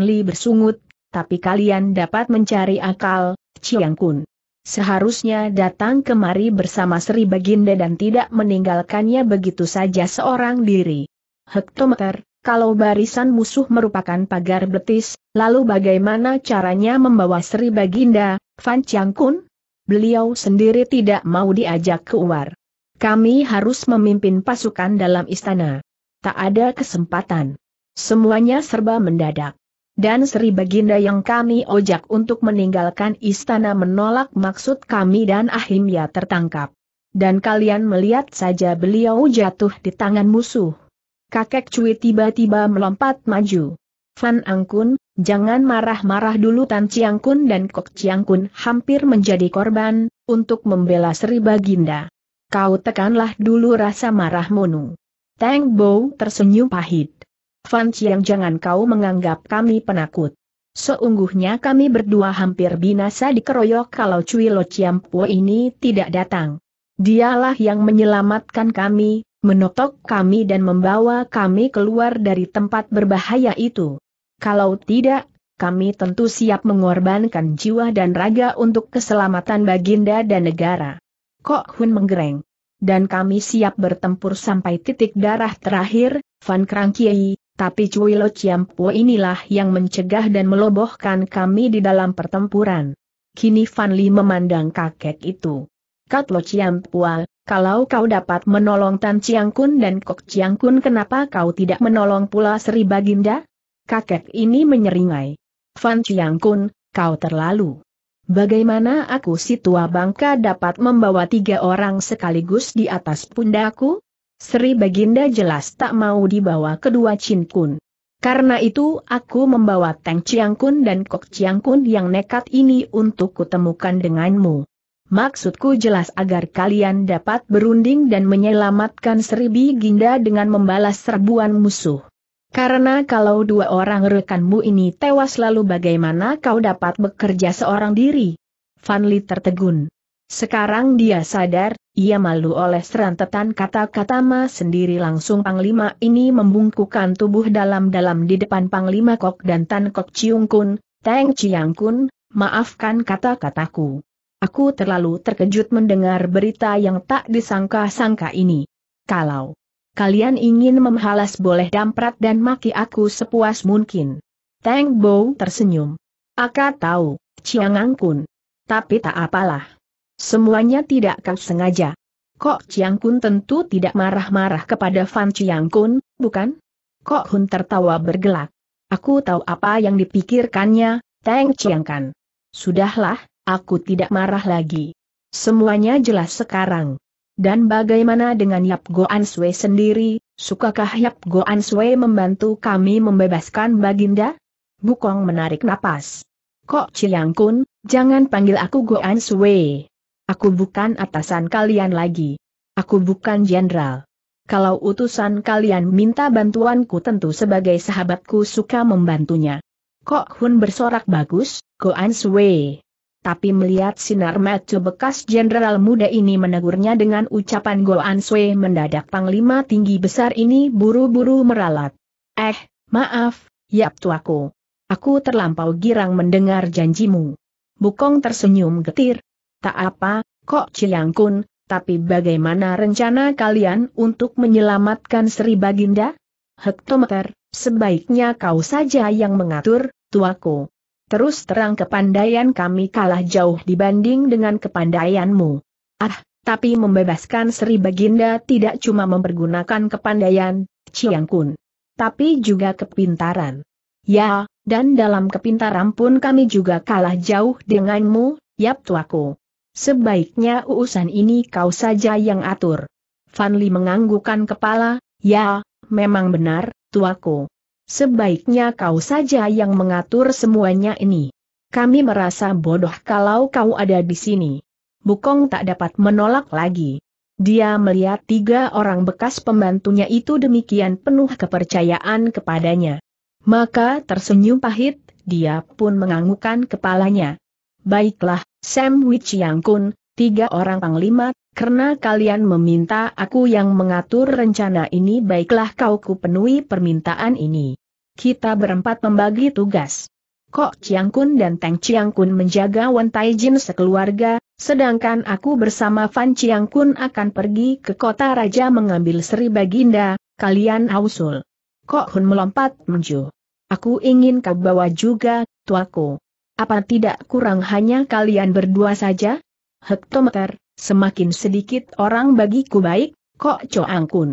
Li bersungut, tapi kalian dapat mencari akal, Chiang Kun. Seharusnya datang kemari bersama Sri Baginda dan tidak meninggalkannya begitu saja seorang diri. Hektometer, kalau barisan musuh merupakan pagar betis, lalu bagaimana caranya membawa Sri Baginda, Fan Chiang Kun? Beliau sendiri tidak mau diajak keluar. Kami harus memimpin pasukan dalam istana. Tak ada kesempatan. Semuanya serba mendadak. Dan Sri Baginda yang kami ojak untuk meninggalkan istana menolak maksud kami dan Ahimya tertangkap. Dan kalian melihat saja beliau jatuh di tangan musuh. Kakek Cui tiba-tiba melompat maju. Fan Angkun, jangan marah-marah dulu Tan Ciangkun dan Kok Ciangkun hampir menjadi korban, untuk membela Sri Baginda. Kau tekanlah dulu rasa marah Monu. Tang Bo tersenyum pahit. Fan Ciang jangan kau menganggap kami penakut. Seungguhnya kami berdua hampir binasa dikeroyok kalau Cui Lo Ciampo ini tidak datang. Dialah yang menyelamatkan kami, menotok kami dan membawa kami keluar dari tempat berbahaya itu. Kalau tidak, kami tentu siap mengorbankan jiwa dan raga untuk keselamatan baginda dan negara. Kok Hun menggereng. Dan kami siap bertempur sampai titik darah terakhir, Van Krangkiei, tapi Cui Lo Chiampo inilah yang mencegah dan melobohkan kami di dalam pertempuran. Kini Van Li memandang kakek itu. Lo Chiam Pua, kalau kau dapat menolong Tan Chiang Kun dan Kok Chiang Kun kenapa kau tidak menolong pula Sri Baginda? Kakek ini menyeringai. Fan Chiang Kun, kau terlalu. Bagaimana aku si tua bangka dapat membawa tiga orang sekaligus di atas pundaku? Sri Baginda jelas tak mau dibawa kedua Chin Kun. Karena itu aku membawa Tang Chiang Kun dan Kok Chiang Kun yang nekat ini untuk kutemukan denganmu. Maksudku jelas agar kalian dapat berunding dan menyelamatkan seribi ginda dengan membalas serbuan musuh. Karena kalau dua orang rekanmu ini tewas lalu bagaimana kau dapat bekerja seorang diri? Li tertegun. Sekarang dia sadar, ia malu oleh serentetan kata-kata Ma sendiri langsung Panglima ini membungkukan tubuh dalam-dalam di depan Panglima Kok dan Tan Kok Ciung Kun, Teng Ciang Kun, maafkan kata-kataku. Aku terlalu terkejut mendengar berita yang tak disangka-sangka ini. Kalau kalian ingin memhalas boleh damprat dan maki aku sepuas mungkin. Tang Bo tersenyum. Aku tahu, Chiang Kun. Tapi tak apalah. Semuanya tidak kau sengaja. Kok Chiang Kun tentu tidak marah-marah kepada Fan Chiang Kun, bukan? Kok Hun tertawa bergelak. Aku tahu apa yang dipikirkannya, Tang Chiang Kan. Sudahlah, Aku tidak marah lagi. Semuanya jelas sekarang. Dan bagaimana dengan Yap Goan Sue sendiri, sukakah Yap Goan Sue membantu kami membebaskan Baginda? Bukong menarik napas. Kok Chiang Kun, jangan panggil aku Goan Sue. Aku bukan atasan kalian lagi. Aku bukan jenderal. Kalau utusan kalian minta bantuanku tentu sebagai sahabatku suka membantunya. Kok Hun bersorak bagus, Goan Sue tapi melihat sinar mata bekas jenderal muda ini menegurnya dengan ucapan Goan Sui mendadak panglima tinggi besar ini buru-buru meralat. Eh, maaf, yap tuaku. Aku terlampau girang mendengar janjimu. Bukong tersenyum getir. Tak apa, kok Ciliang tapi bagaimana rencana kalian untuk menyelamatkan Sri Baginda? Hektometer, sebaiknya kau saja yang mengatur, tuaku. Terus terang kepandaian kami kalah jauh dibanding dengan kepandaianmu. Ah, tapi membebaskan Sri Baginda tidak cuma mempergunakan kepandaian, Chiang Kun. Tapi juga kepintaran. Ya, dan dalam kepintaran pun kami juga kalah jauh denganmu, Yap tuaku. Sebaiknya urusan ini kau saja yang atur. Fanli menganggukkan kepala, ya, memang benar, tuaku. Sebaiknya kau saja yang mengatur semuanya ini. Kami merasa bodoh kalau kau ada di sini. Bukong tak dapat menolak lagi. Dia melihat tiga orang bekas pembantunya itu demikian penuh kepercayaan kepadanya. Maka tersenyum pahit, dia pun menganggukkan kepalanya. Baiklah, Sam Wichiang Kun, tiga orang panglima, karena kalian meminta aku yang mengatur rencana ini baiklah kau kupenuhi permintaan ini. Kita berempat membagi tugas. Kok Chiang Kun dan Teng Chiang Kun menjaga Wan Taijin sekeluarga, sedangkan aku bersama Fan Chiang Kun akan pergi ke kota raja mengambil Sri Baginda, kalian ausul. Kok Hun melompat menuju. Aku ingin kau bawa juga, tuaku. Apa tidak kurang hanya kalian berdua saja? hektometer, semakin sedikit orang bagiku baik, kok Choang Kun.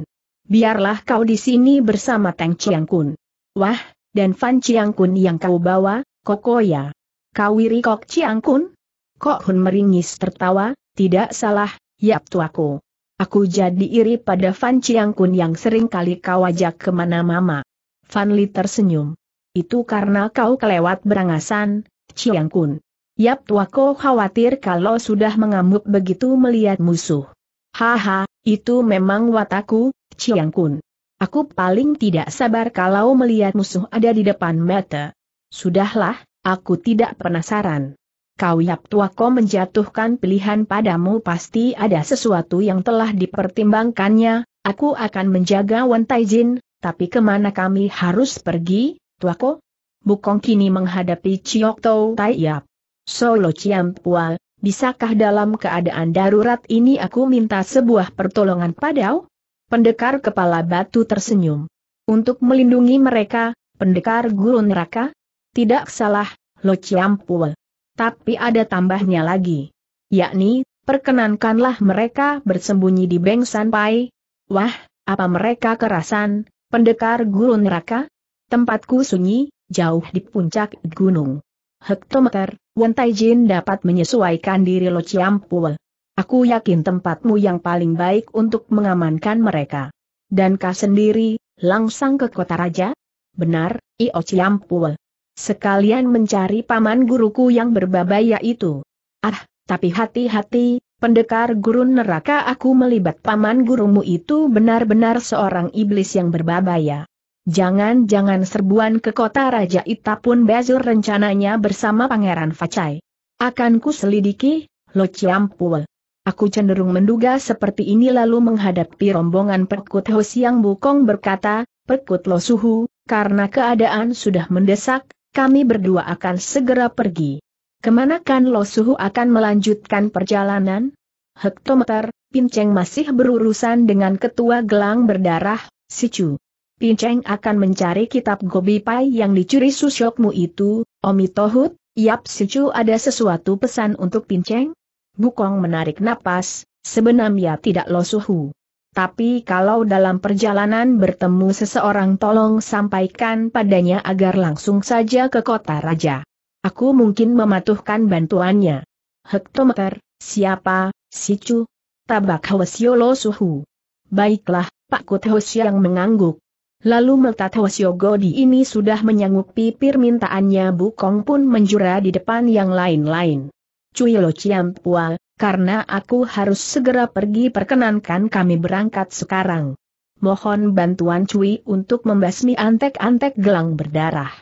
Biarlah kau di sini bersama Tang Chiang Kun. Wah, dan Fan Chiang Kun yang kau bawa, Kokoya. iri Kok Chiang Kun? Kok Hun meringis tertawa, tidak salah, yap tuaku. Aku jadi iri pada Fan Chiang Kun yang sering kali kau ajak kemana mama. Fan Li tersenyum. Itu karena kau kelewat berangasan, Chiang Kun. Yap Wako khawatir kalau sudah mengamuk begitu melihat musuh. Haha, itu memang wataku, Chiang Kun. Aku paling tidak sabar kalau melihat musuh ada di depan mata. Sudahlah, aku tidak penasaran. Kau Yap Tuako menjatuhkan pilihan padamu pasti ada sesuatu yang telah dipertimbangkannya, aku akan menjaga Wan Taijin, tapi kemana kami harus pergi, Tuako? Bukong kini menghadapi Chiok Tau Tai Yap. Solo Ciampua, bisakah dalam keadaan darurat ini aku minta sebuah pertolongan padau? Pendekar kepala batu tersenyum. Untuk melindungi mereka, pendekar gurun neraka? Tidak salah, Lo Ciampua. Tapi ada tambahnya lagi. Yakni, perkenankanlah mereka bersembunyi di Beng Sanpai. Wah, apa mereka kerasan, pendekar gurun neraka? Tempatku sunyi, jauh di puncak gunung. Hektometer, Wen Taijin dapat menyesuaikan diri Lo Chiampul. Aku yakin tempatmu yang paling baik untuk mengamankan mereka. Dan kau sendiri, langsung ke kota raja? Benar, Io Chiampul. Sekalian mencari paman guruku yang berbabaya itu. Ah, tapi hati-hati, pendekar gurun neraka aku melibat paman gurumu itu benar-benar seorang iblis yang berbabaya. Jangan-jangan serbuan ke kota Raja Ita pun Bezur rencananya bersama Pangeran Facai. Akan ku selidiki, Lo Ciampul. Aku cenderung menduga seperti ini lalu menghadapi rombongan perkut Ho Siang Bukong berkata, perkut Lo Suhu, karena keadaan sudah mendesak, kami berdua akan segera pergi. Kemanakan Lo Suhu akan melanjutkan perjalanan? Hektometer, Pinceng masih berurusan dengan ketua gelang berdarah, Sicu. Pinceng akan mencari kitab Gobi Pai yang dicuri susyokmu itu, Omi Tohut, Yap Sicu ada sesuatu pesan untuk Pinceng? Bukong menarik napas, sebenarnya tidak losuhu. Tapi kalau dalam perjalanan bertemu seseorang tolong sampaikan padanya agar langsung saja ke kota raja. Aku mungkin mematuhkan bantuannya. Hektometer, siapa, Sicu? Tabak Hwasyo Lo Suhu. Baiklah, Pak Kut yang mengangguk. Lalu Meltat Godi ini sudah menyanggupi permintaannya Bukong pun menjura di depan yang lain-lain. Cui Lo ciam Pua, karena aku harus segera pergi perkenankan kami berangkat sekarang. Mohon bantuan Cui untuk membasmi antek-antek gelang berdarah.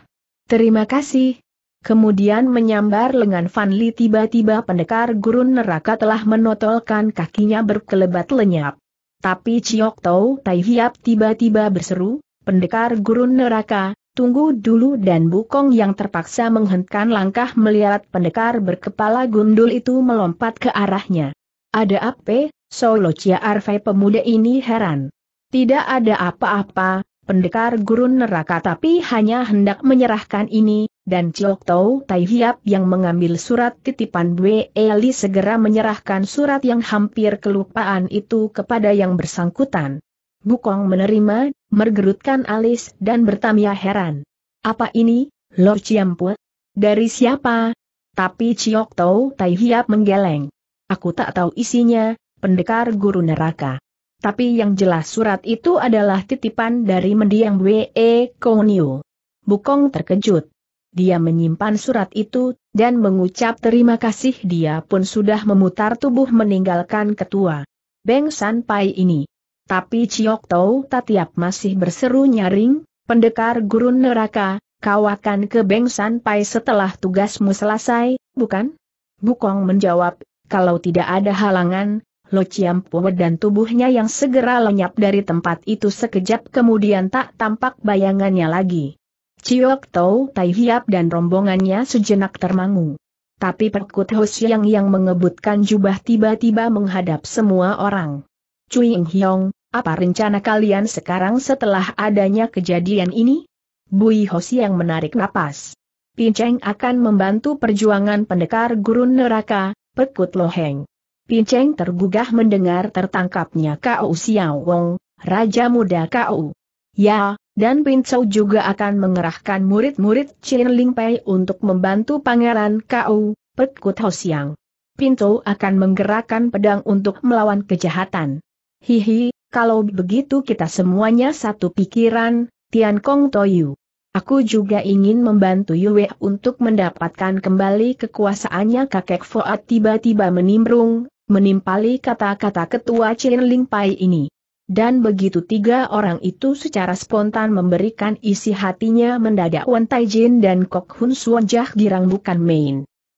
Terima kasih. Kemudian menyambar lengan Li tiba-tiba pendekar gurun neraka telah menotolkan kakinya berkelebat lenyap. Tapi Ciok Tau Tai Hiap tiba-tiba berseru, Pendekar gurun neraka, tunggu dulu dan Bukong yang terpaksa menghentikan langkah melihat pendekar berkepala gundul itu melompat ke arahnya. Ada apa? Solo Cia Arfai pemuda ini heran. Tidak ada apa-apa, pendekar gurun neraka tapi hanya hendak menyerahkan ini, dan Ciok Tau Tai Hiap yang mengambil surat titipan Bwe Eli segera menyerahkan surat yang hampir kelupaan itu kepada yang bersangkutan. Bukong menerima, mergerutkan alis dan bertamia heran. Apa ini, Lor Ciampu? Dari siapa? Tapi Ciok Tau Tai Hiap menggeleng. Aku tak tahu isinya, pendekar guru neraka. Tapi yang jelas surat itu adalah titipan dari mendiang W.E. Konio. Bukong terkejut. Dia menyimpan surat itu, dan mengucap terima kasih dia pun sudah memutar tubuh meninggalkan ketua. Beng Sanpai ini. Tapi Ciok Tau Tatiap masih berseru nyaring, pendekar gurun neraka, kau akan ke Bengsan Pai setelah tugasmu selesai, bukan? Bukong menjawab, kalau tidak ada halangan, Lo Chiampu dan tubuhnya yang segera lenyap dari tempat itu sekejap kemudian tak tampak bayangannya lagi. Ciok Tau Tai Hiap dan rombongannya sejenak termangu. Tapi Perkut Ho Siang yang mengebutkan jubah tiba-tiba menghadap semua orang. Cui Ing Hiong, apa rencana kalian sekarang setelah adanya kejadian ini? Bui Hosi yang menarik napas. Pinceng akan membantu perjuangan pendekar gurun neraka, pekut loheng. Pinceng tergugah mendengar tertangkapnya Kau Xiao Wong, Raja Muda Kau. Ya, dan Pincau juga akan mengerahkan murid-murid Chin Ling Pei untuk membantu Pangeran Kau, Pekut Hosiang. Pinto akan menggerakkan pedang untuk melawan kejahatan. Hihi, kalau begitu kita semuanya satu pikiran, Tian Kong Toyu. Aku juga ingin membantu Yue untuk mendapatkan kembali kekuasaannya kakek Foat tiba-tiba menimbrung, menimpali kata-kata ketua Chin Ling Pai ini. Dan begitu tiga orang itu secara spontan memberikan isi hatinya mendadak Wan Tai Jin dan Kok Hun Suan Jah girang bukan main.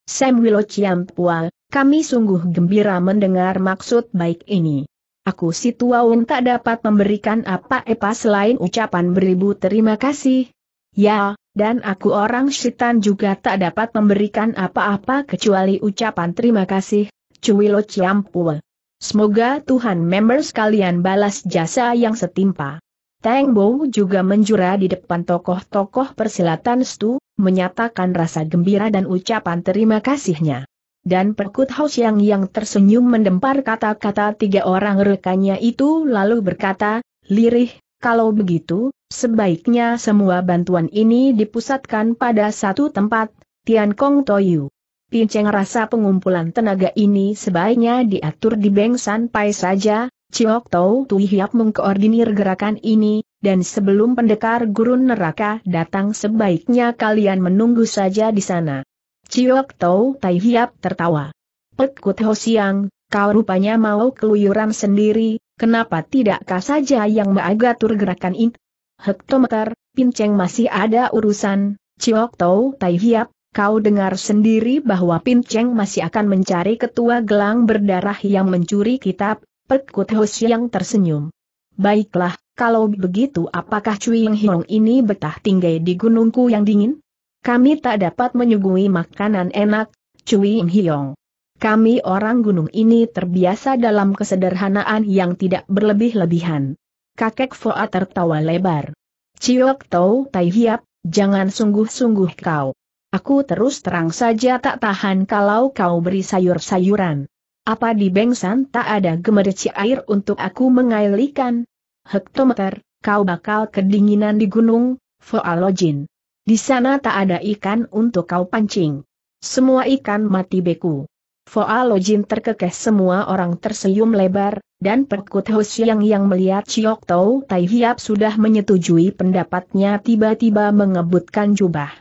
Sam Wilo Chiam Pua, kami sungguh gembira mendengar maksud baik ini. Aku si Tuaun tak dapat memberikan apa-apa selain ucapan beribu terima kasih. Ya, dan aku orang setan juga tak dapat memberikan apa-apa kecuali ucapan terima kasih, Cuilo Ciampul. Semoga Tuhan member sekalian balas jasa yang setimpa. Tang Bo juga menjura di depan tokoh-tokoh persilatan Stu, menyatakan rasa gembira dan ucapan terima kasihnya dan Perkut House yang yang tersenyum mendempar kata-kata tiga orang rekannya itu lalu berkata, lirih, kalau begitu, sebaiknya semua bantuan ini dipusatkan pada satu tempat, Tian Kong Toyu. Pinceng rasa pengumpulan tenaga ini sebaiknya diatur di Beng San Pai saja, Ciok Tau Tui Hiap mengkoordinir gerakan ini, dan sebelum pendekar gurun neraka datang sebaiknya kalian menunggu saja di sana. Ciok Tau Tai Hiap tertawa. Pek Kut Ho Siang, kau rupanya mau keluyuran sendiri, kenapa tidakkah saja yang mengatur gerakan ini? Hektometer, Pinceng masih ada urusan, Ciok Tau Tai Hiap, kau dengar sendiri bahwa Pinceng masih akan mencari ketua gelang berdarah yang mencuri kitab, Pekut Ho Siang tersenyum. Baiklah, kalau begitu apakah Cui Hong ini betah tinggal di gunungku yang dingin? Kami tak dapat menyuguhi makanan enak, Cui Im Hiong. Kami orang gunung ini terbiasa dalam kesederhanaan yang tidak berlebih-lebihan. Kakek Foa tertawa lebar. Ciok Tau Tai Hiap, jangan sungguh-sungguh kau. Aku terus terang saja tak tahan kalau kau beri sayur-sayuran. Apa di Bengsan tak ada gemerci air untuk aku mengailikan? Hektometer, kau bakal kedinginan di gunung, Foa Lojin. Di sana tak ada ikan untuk kau pancing. Semua ikan mati beku. Foa Lojin terkekeh semua orang tersenyum lebar, dan Perkut Hosiang yang melihat Chiok Tau Tai Hiap sudah menyetujui pendapatnya tiba-tiba mengebutkan jubah.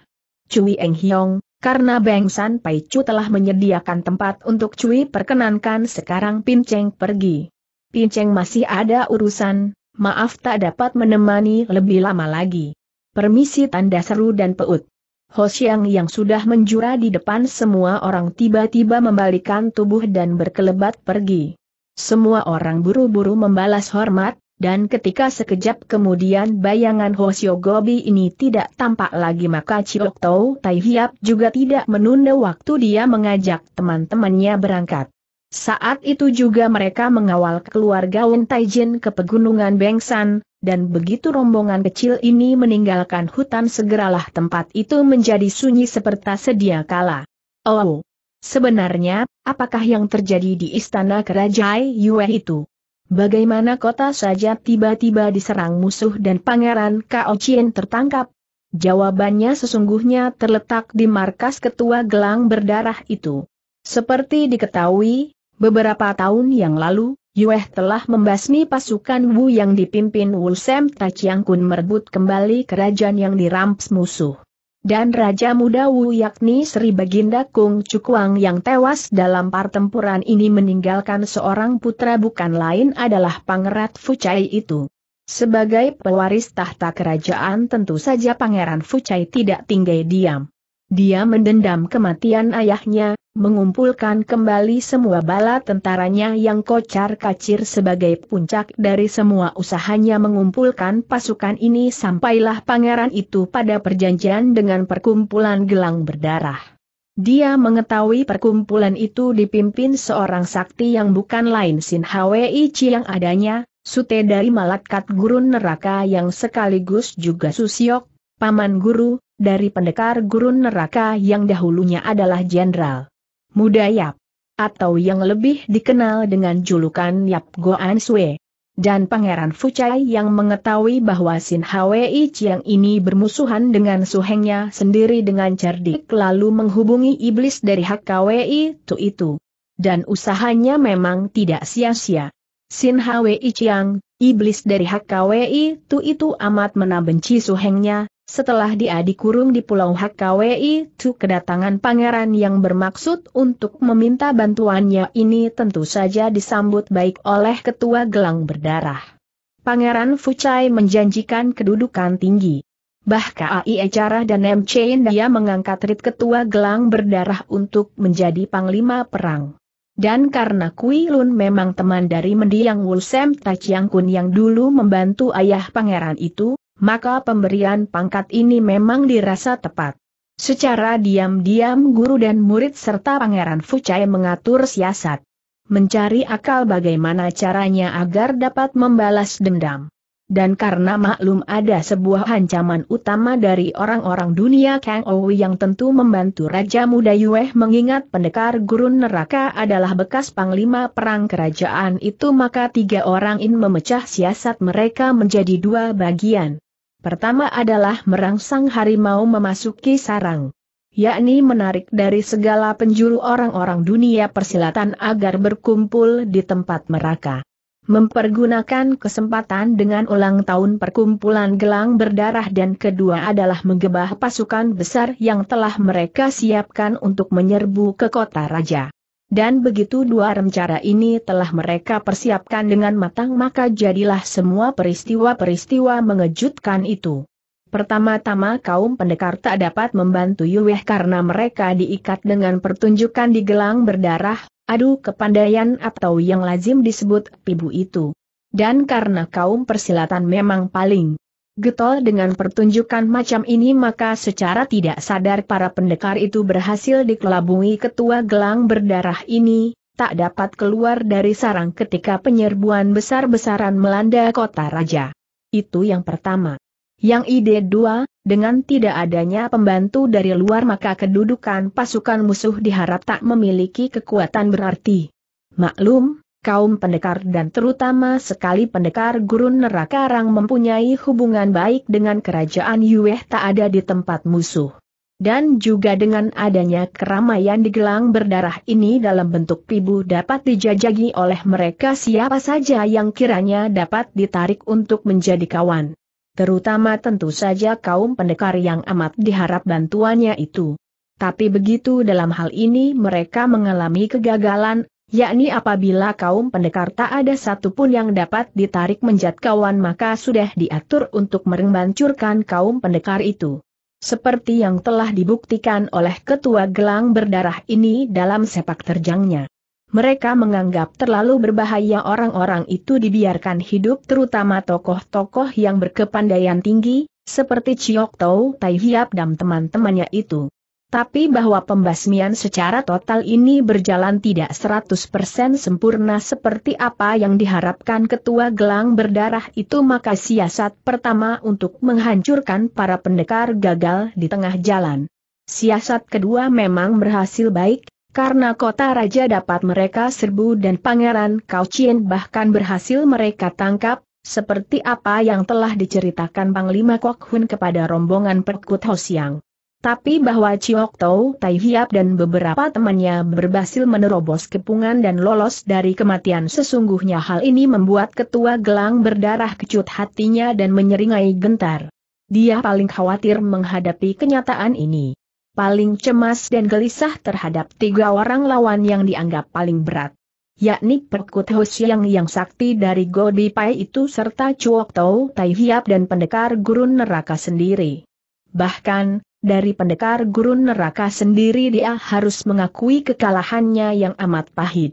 Cui Eng Hiong, karena Beng San Pai Chu telah menyediakan tempat untuk Cui perkenankan sekarang Pinceng pergi. Pinceng masih ada urusan, maaf tak dapat menemani lebih lama lagi. Permisi tanda seru dan peut. Hosiang yang sudah menjura di depan semua orang tiba-tiba membalikan tubuh dan berkelebat pergi. Semua orang buru-buru membalas hormat, dan ketika sekejap kemudian bayangan Hosio Gobi ini tidak tampak lagi maka Chiok Tau Tai Hiap juga tidak menunda waktu dia mengajak teman-temannya berangkat. Saat itu juga mereka mengawal keluarga Wen Taijin ke pegunungan Bengsan, dan begitu rombongan kecil ini meninggalkan hutan segeralah tempat itu menjadi sunyi seperti sedia kala. Oh, sebenarnya, apakah yang terjadi di istana kerajaan Yue itu? Bagaimana kota saja tiba-tiba diserang musuh dan pangeran Kao Chien tertangkap? Jawabannya sesungguhnya terletak di markas ketua gelang berdarah itu. Seperti diketahui, beberapa tahun yang lalu, Yueh telah membasmi pasukan Wu yang dipimpin Wu Sem Tachiang Kun merebut kembali kerajaan yang dirampas musuh. Dan Raja Muda Wu yakni Sri Baginda Kung Cukuang yang tewas dalam pertempuran ini meninggalkan seorang putra bukan lain adalah Pangerat Fucai itu. Sebagai pewaris tahta kerajaan tentu saja Pangeran Fucai tidak tinggal diam. Dia mendendam kematian ayahnya, mengumpulkan kembali semua bala tentaranya yang kocar-kacir sebagai puncak dari semua usahanya mengumpulkan pasukan ini sampailah pangeran itu pada perjanjian dengan perkumpulan gelang berdarah. Dia mengetahui perkumpulan itu dipimpin seorang sakti yang bukan lain Sin Hwei Chi yang adanya, sute dari Malakat Gurun Neraka yang sekaligus juga Susiok, paman guru, dari pendekar gurun neraka yang dahulunya adalah jenderal. Muda Yap. Atau yang lebih dikenal dengan julukan Yap Goan Sue. Dan Pangeran Fuchai yang mengetahui bahwa Sin Hwei Chiang ini bermusuhan dengan suhengnya sendiri dengan cerdik lalu menghubungi iblis dari Hak HKWI itu itu. Dan usahanya memang tidak sia-sia. Sin Hwei Chiang, iblis dari Hak HKWI itu itu amat menabenci suhengnya, setelah dia dikurung di Pulau HKWI, itu kedatangan pangeran yang bermaksud untuk meminta bantuannya ini tentu saja disambut baik oleh ketua gelang berdarah. Pangeran Fucai menjanjikan kedudukan tinggi. Bahkan AI Acara dan MC dia mengangkat rit ketua gelang berdarah untuk menjadi panglima perang. Dan karena Kui Lun memang teman dari mendiang Wulsem Tachiang Kun yang dulu membantu ayah pangeran itu, maka pemberian pangkat ini memang dirasa tepat. Secara diam-diam guru dan murid serta Pangeran Fucai mengatur siasat. Mencari akal bagaimana caranya agar dapat membalas dendam. Dan karena maklum ada sebuah ancaman utama dari orang-orang dunia Kang Owi yang tentu membantu Raja Muda Yueh mengingat pendekar gurun neraka adalah bekas panglima perang kerajaan itu maka tiga orang in memecah siasat mereka menjadi dua bagian. Pertama adalah merangsang harimau memasuki sarang yakni menarik dari segala penjuru orang-orang dunia persilatan agar berkumpul di tempat mereka. Mempergunakan kesempatan dengan ulang tahun perkumpulan gelang berdarah dan kedua adalah menggebah pasukan besar yang telah mereka siapkan untuk menyerbu ke kota raja. Dan begitu dua rencana ini telah mereka persiapkan dengan matang maka jadilah semua peristiwa-peristiwa mengejutkan itu. Pertama-tama kaum pendekar tak dapat membantu Yueh karena mereka diikat dengan pertunjukan di gelang berdarah, adu kepandaian atau yang lazim disebut pibu itu. Dan karena kaum persilatan memang paling Getol dengan pertunjukan macam ini maka secara tidak sadar para pendekar itu berhasil dikelabungi ketua gelang berdarah ini, tak dapat keluar dari sarang ketika penyerbuan besar-besaran melanda kota raja. Itu yang pertama. Yang ide dua, dengan tidak adanya pembantu dari luar maka kedudukan pasukan musuh diharap tak memiliki kekuatan berarti. Maklum, kaum pendekar dan terutama sekali pendekar gurun neraka Rang mempunyai hubungan baik dengan kerajaan Yueh tak ada di tempat musuh. Dan juga dengan adanya keramaian di gelang berdarah ini dalam bentuk pibu dapat dijajagi oleh mereka siapa saja yang kiranya dapat ditarik untuk menjadi kawan. Terutama tentu saja kaum pendekar yang amat diharap bantuannya itu. Tapi begitu dalam hal ini mereka mengalami kegagalan, yakni apabila kaum pendekar tak ada satupun yang dapat ditarik menjat kawan maka sudah diatur untuk merembancurkan kaum pendekar itu. Seperti yang telah dibuktikan oleh ketua gelang berdarah ini dalam sepak terjangnya. Mereka menganggap terlalu berbahaya orang-orang itu dibiarkan hidup terutama tokoh-tokoh yang berkepandaian tinggi, seperti Chiok Tau Tai Hiap dan teman-temannya itu. Tapi bahwa pembasmian secara total ini berjalan tidak 100% sempurna seperti apa yang diharapkan ketua gelang berdarah itu maka siasat pertama untuk menghancurkan para pendekar gagal di tengah jalan. Siasat kedua memang berhasil baik, karena kota raja dapat mereka serbu dan pangeran Kaucien bahkan berhasil mereka tangkap, seperti apa yang telah diceritakan Panglima Kok Hun kepada rombongan Perkut Hosiang. Tapi bahwa Chiok Tau Tai Hiap dan beberapa temannya berhasil menerobos kepungan dan lolos dari kematian sesungguhnya hal ini membuat ketua gelang berdarah kecut hatinya dan menyeringai gentar. Dia paling khawatir menghadapi kenyataan ini. Paling cemas dan gelisah terhadap tiga orang lawan yang dianggap paling berat yakni Perkut Hosiang yang sakti dari Godi Pai itu serta Chuok Tau Tai Hiap dan pendekar gurun neraka sendiri. Bahkan, dari pendekar gurun neraka sendiri dia harus mengakui kekalahannya yang amat pahit.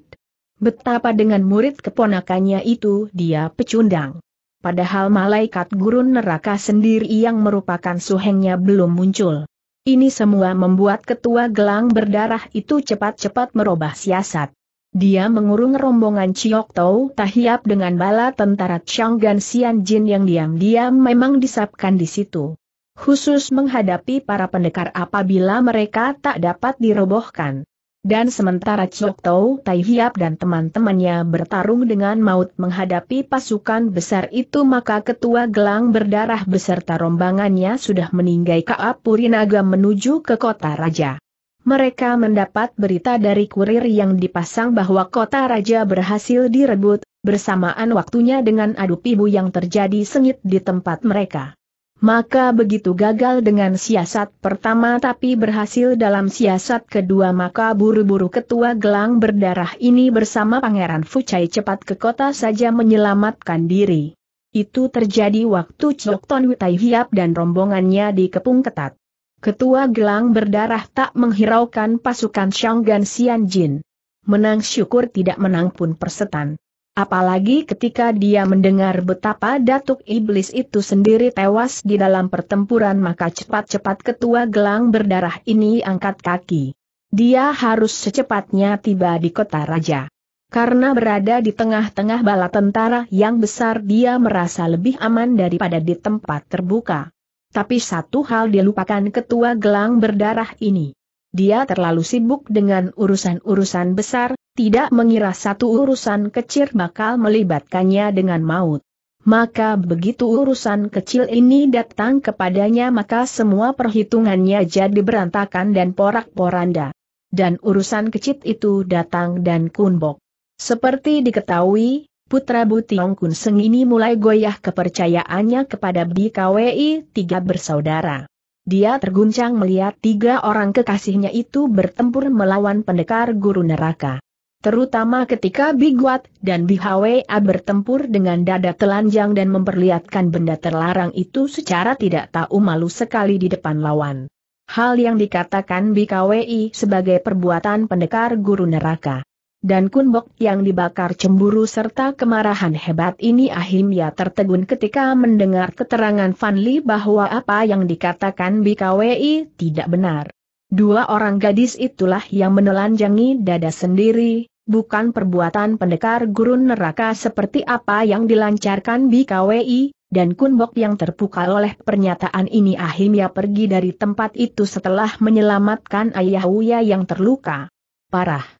Betapa dengan murid keponakannya itu dia pecundang. Padahal malaikat gurun neraka sendiri yang merupakan suhengnya belum muncul. Ini semua membuat ketua gelang berdarah itu cepat-cepat merubah siasat. Dia mengurung rombongan Chiok Tau Tahiap dengan bala tentara Gan sian Jin yang diam-diam memang disapkan di situ khusus menghadapi para pendekar apabila mereka tak dapat dirobohkan. Dan sementara Chok Tau Tai Hiap dan teman-temannya bertarung dengan maut menghadapi pasukan besar itu maka ketua gelang berdarah beserta rombangannya sudah meninggai Kaapuri Apurinaga menuju ke kota raja. Mereka mendapat berita dari kurir yang dipasang bahwa kota raja berhasil direbut, bersamaan waktunya dengan adu pibu yang terjadi sengit di tempat mereka. Maka begitu gagal dengan siasat pertama tapi berhasil dalam siasat kedua maka buru-buru ketua gelang berdarah ini bersama Pangeran Fucai cepat ke kota saja menyelamatkan diri. Itu terjadi waktu Cokton Witai Hiap dan rombongannya dikepung ketat. Ketua gelang berdarah tak menghiraukan pasukan Sian Jin. Menang syukur tidak menang pun persetan. Apalagi ketika dia mendengar betapa Datuk Iblis itu sendiri tewas di dalam pertempuran maka cepat-cepat ketua gelang berdarah ini angkat kaki. Dia harus secepatnya tiba di kota raja. Karena berada di tengah-tengah bala tentara yang besar dia merasa lebih aman daripada di tempat terbuka. Tapi satu hal dilupakan ketua gelang berdarah ini. Dia terlalu sibuk dengan urusan-urusan besar, tidak mengira satu urusan kecil bakal melibatkannya dengan maut. Maka begitu urusan kecil ini datang kepadanya maka semua perhitungannya jadi berantakan dan porak-poranda. Dan urusan kecil itu datang dan kunbok. Seperti diketahui, putra Butiong Kun Seng ini mulai goyah kepercayaannya kepada BKWI tiga bersaudara. Dia terguncang melihat tiga orang kekasihnya itu bertempur melawan pendekar guru neraka. Terutama ketika Biguat dan Bihwa bertempur dengan dada telanjang dan memperlihatkan benda terlarang itu secara tidak tahu malu sekali di depan lawan. Hal yang dikatakan BKWI sebagai perbuatan pendekar guru neraka. Dan Kunbok yang dibakar cemburu serta kemarahan hebat ini akhirnya tertegun ketika mendengar keterangan Fanli bahwa apa yang dikatakan BKWI tidak benar. Dua orang gadis itulah yang menelanjangi dada sendiri, bukan perbuatan pendekar gurun neraka seperti apa yang dilancarkan BKWI, dan Kunbok yang terpukal oleh pernyataan ini akhirnya pergi dari tempat itu setelah menyelamatkan ayah Uya yang terluka. Parah.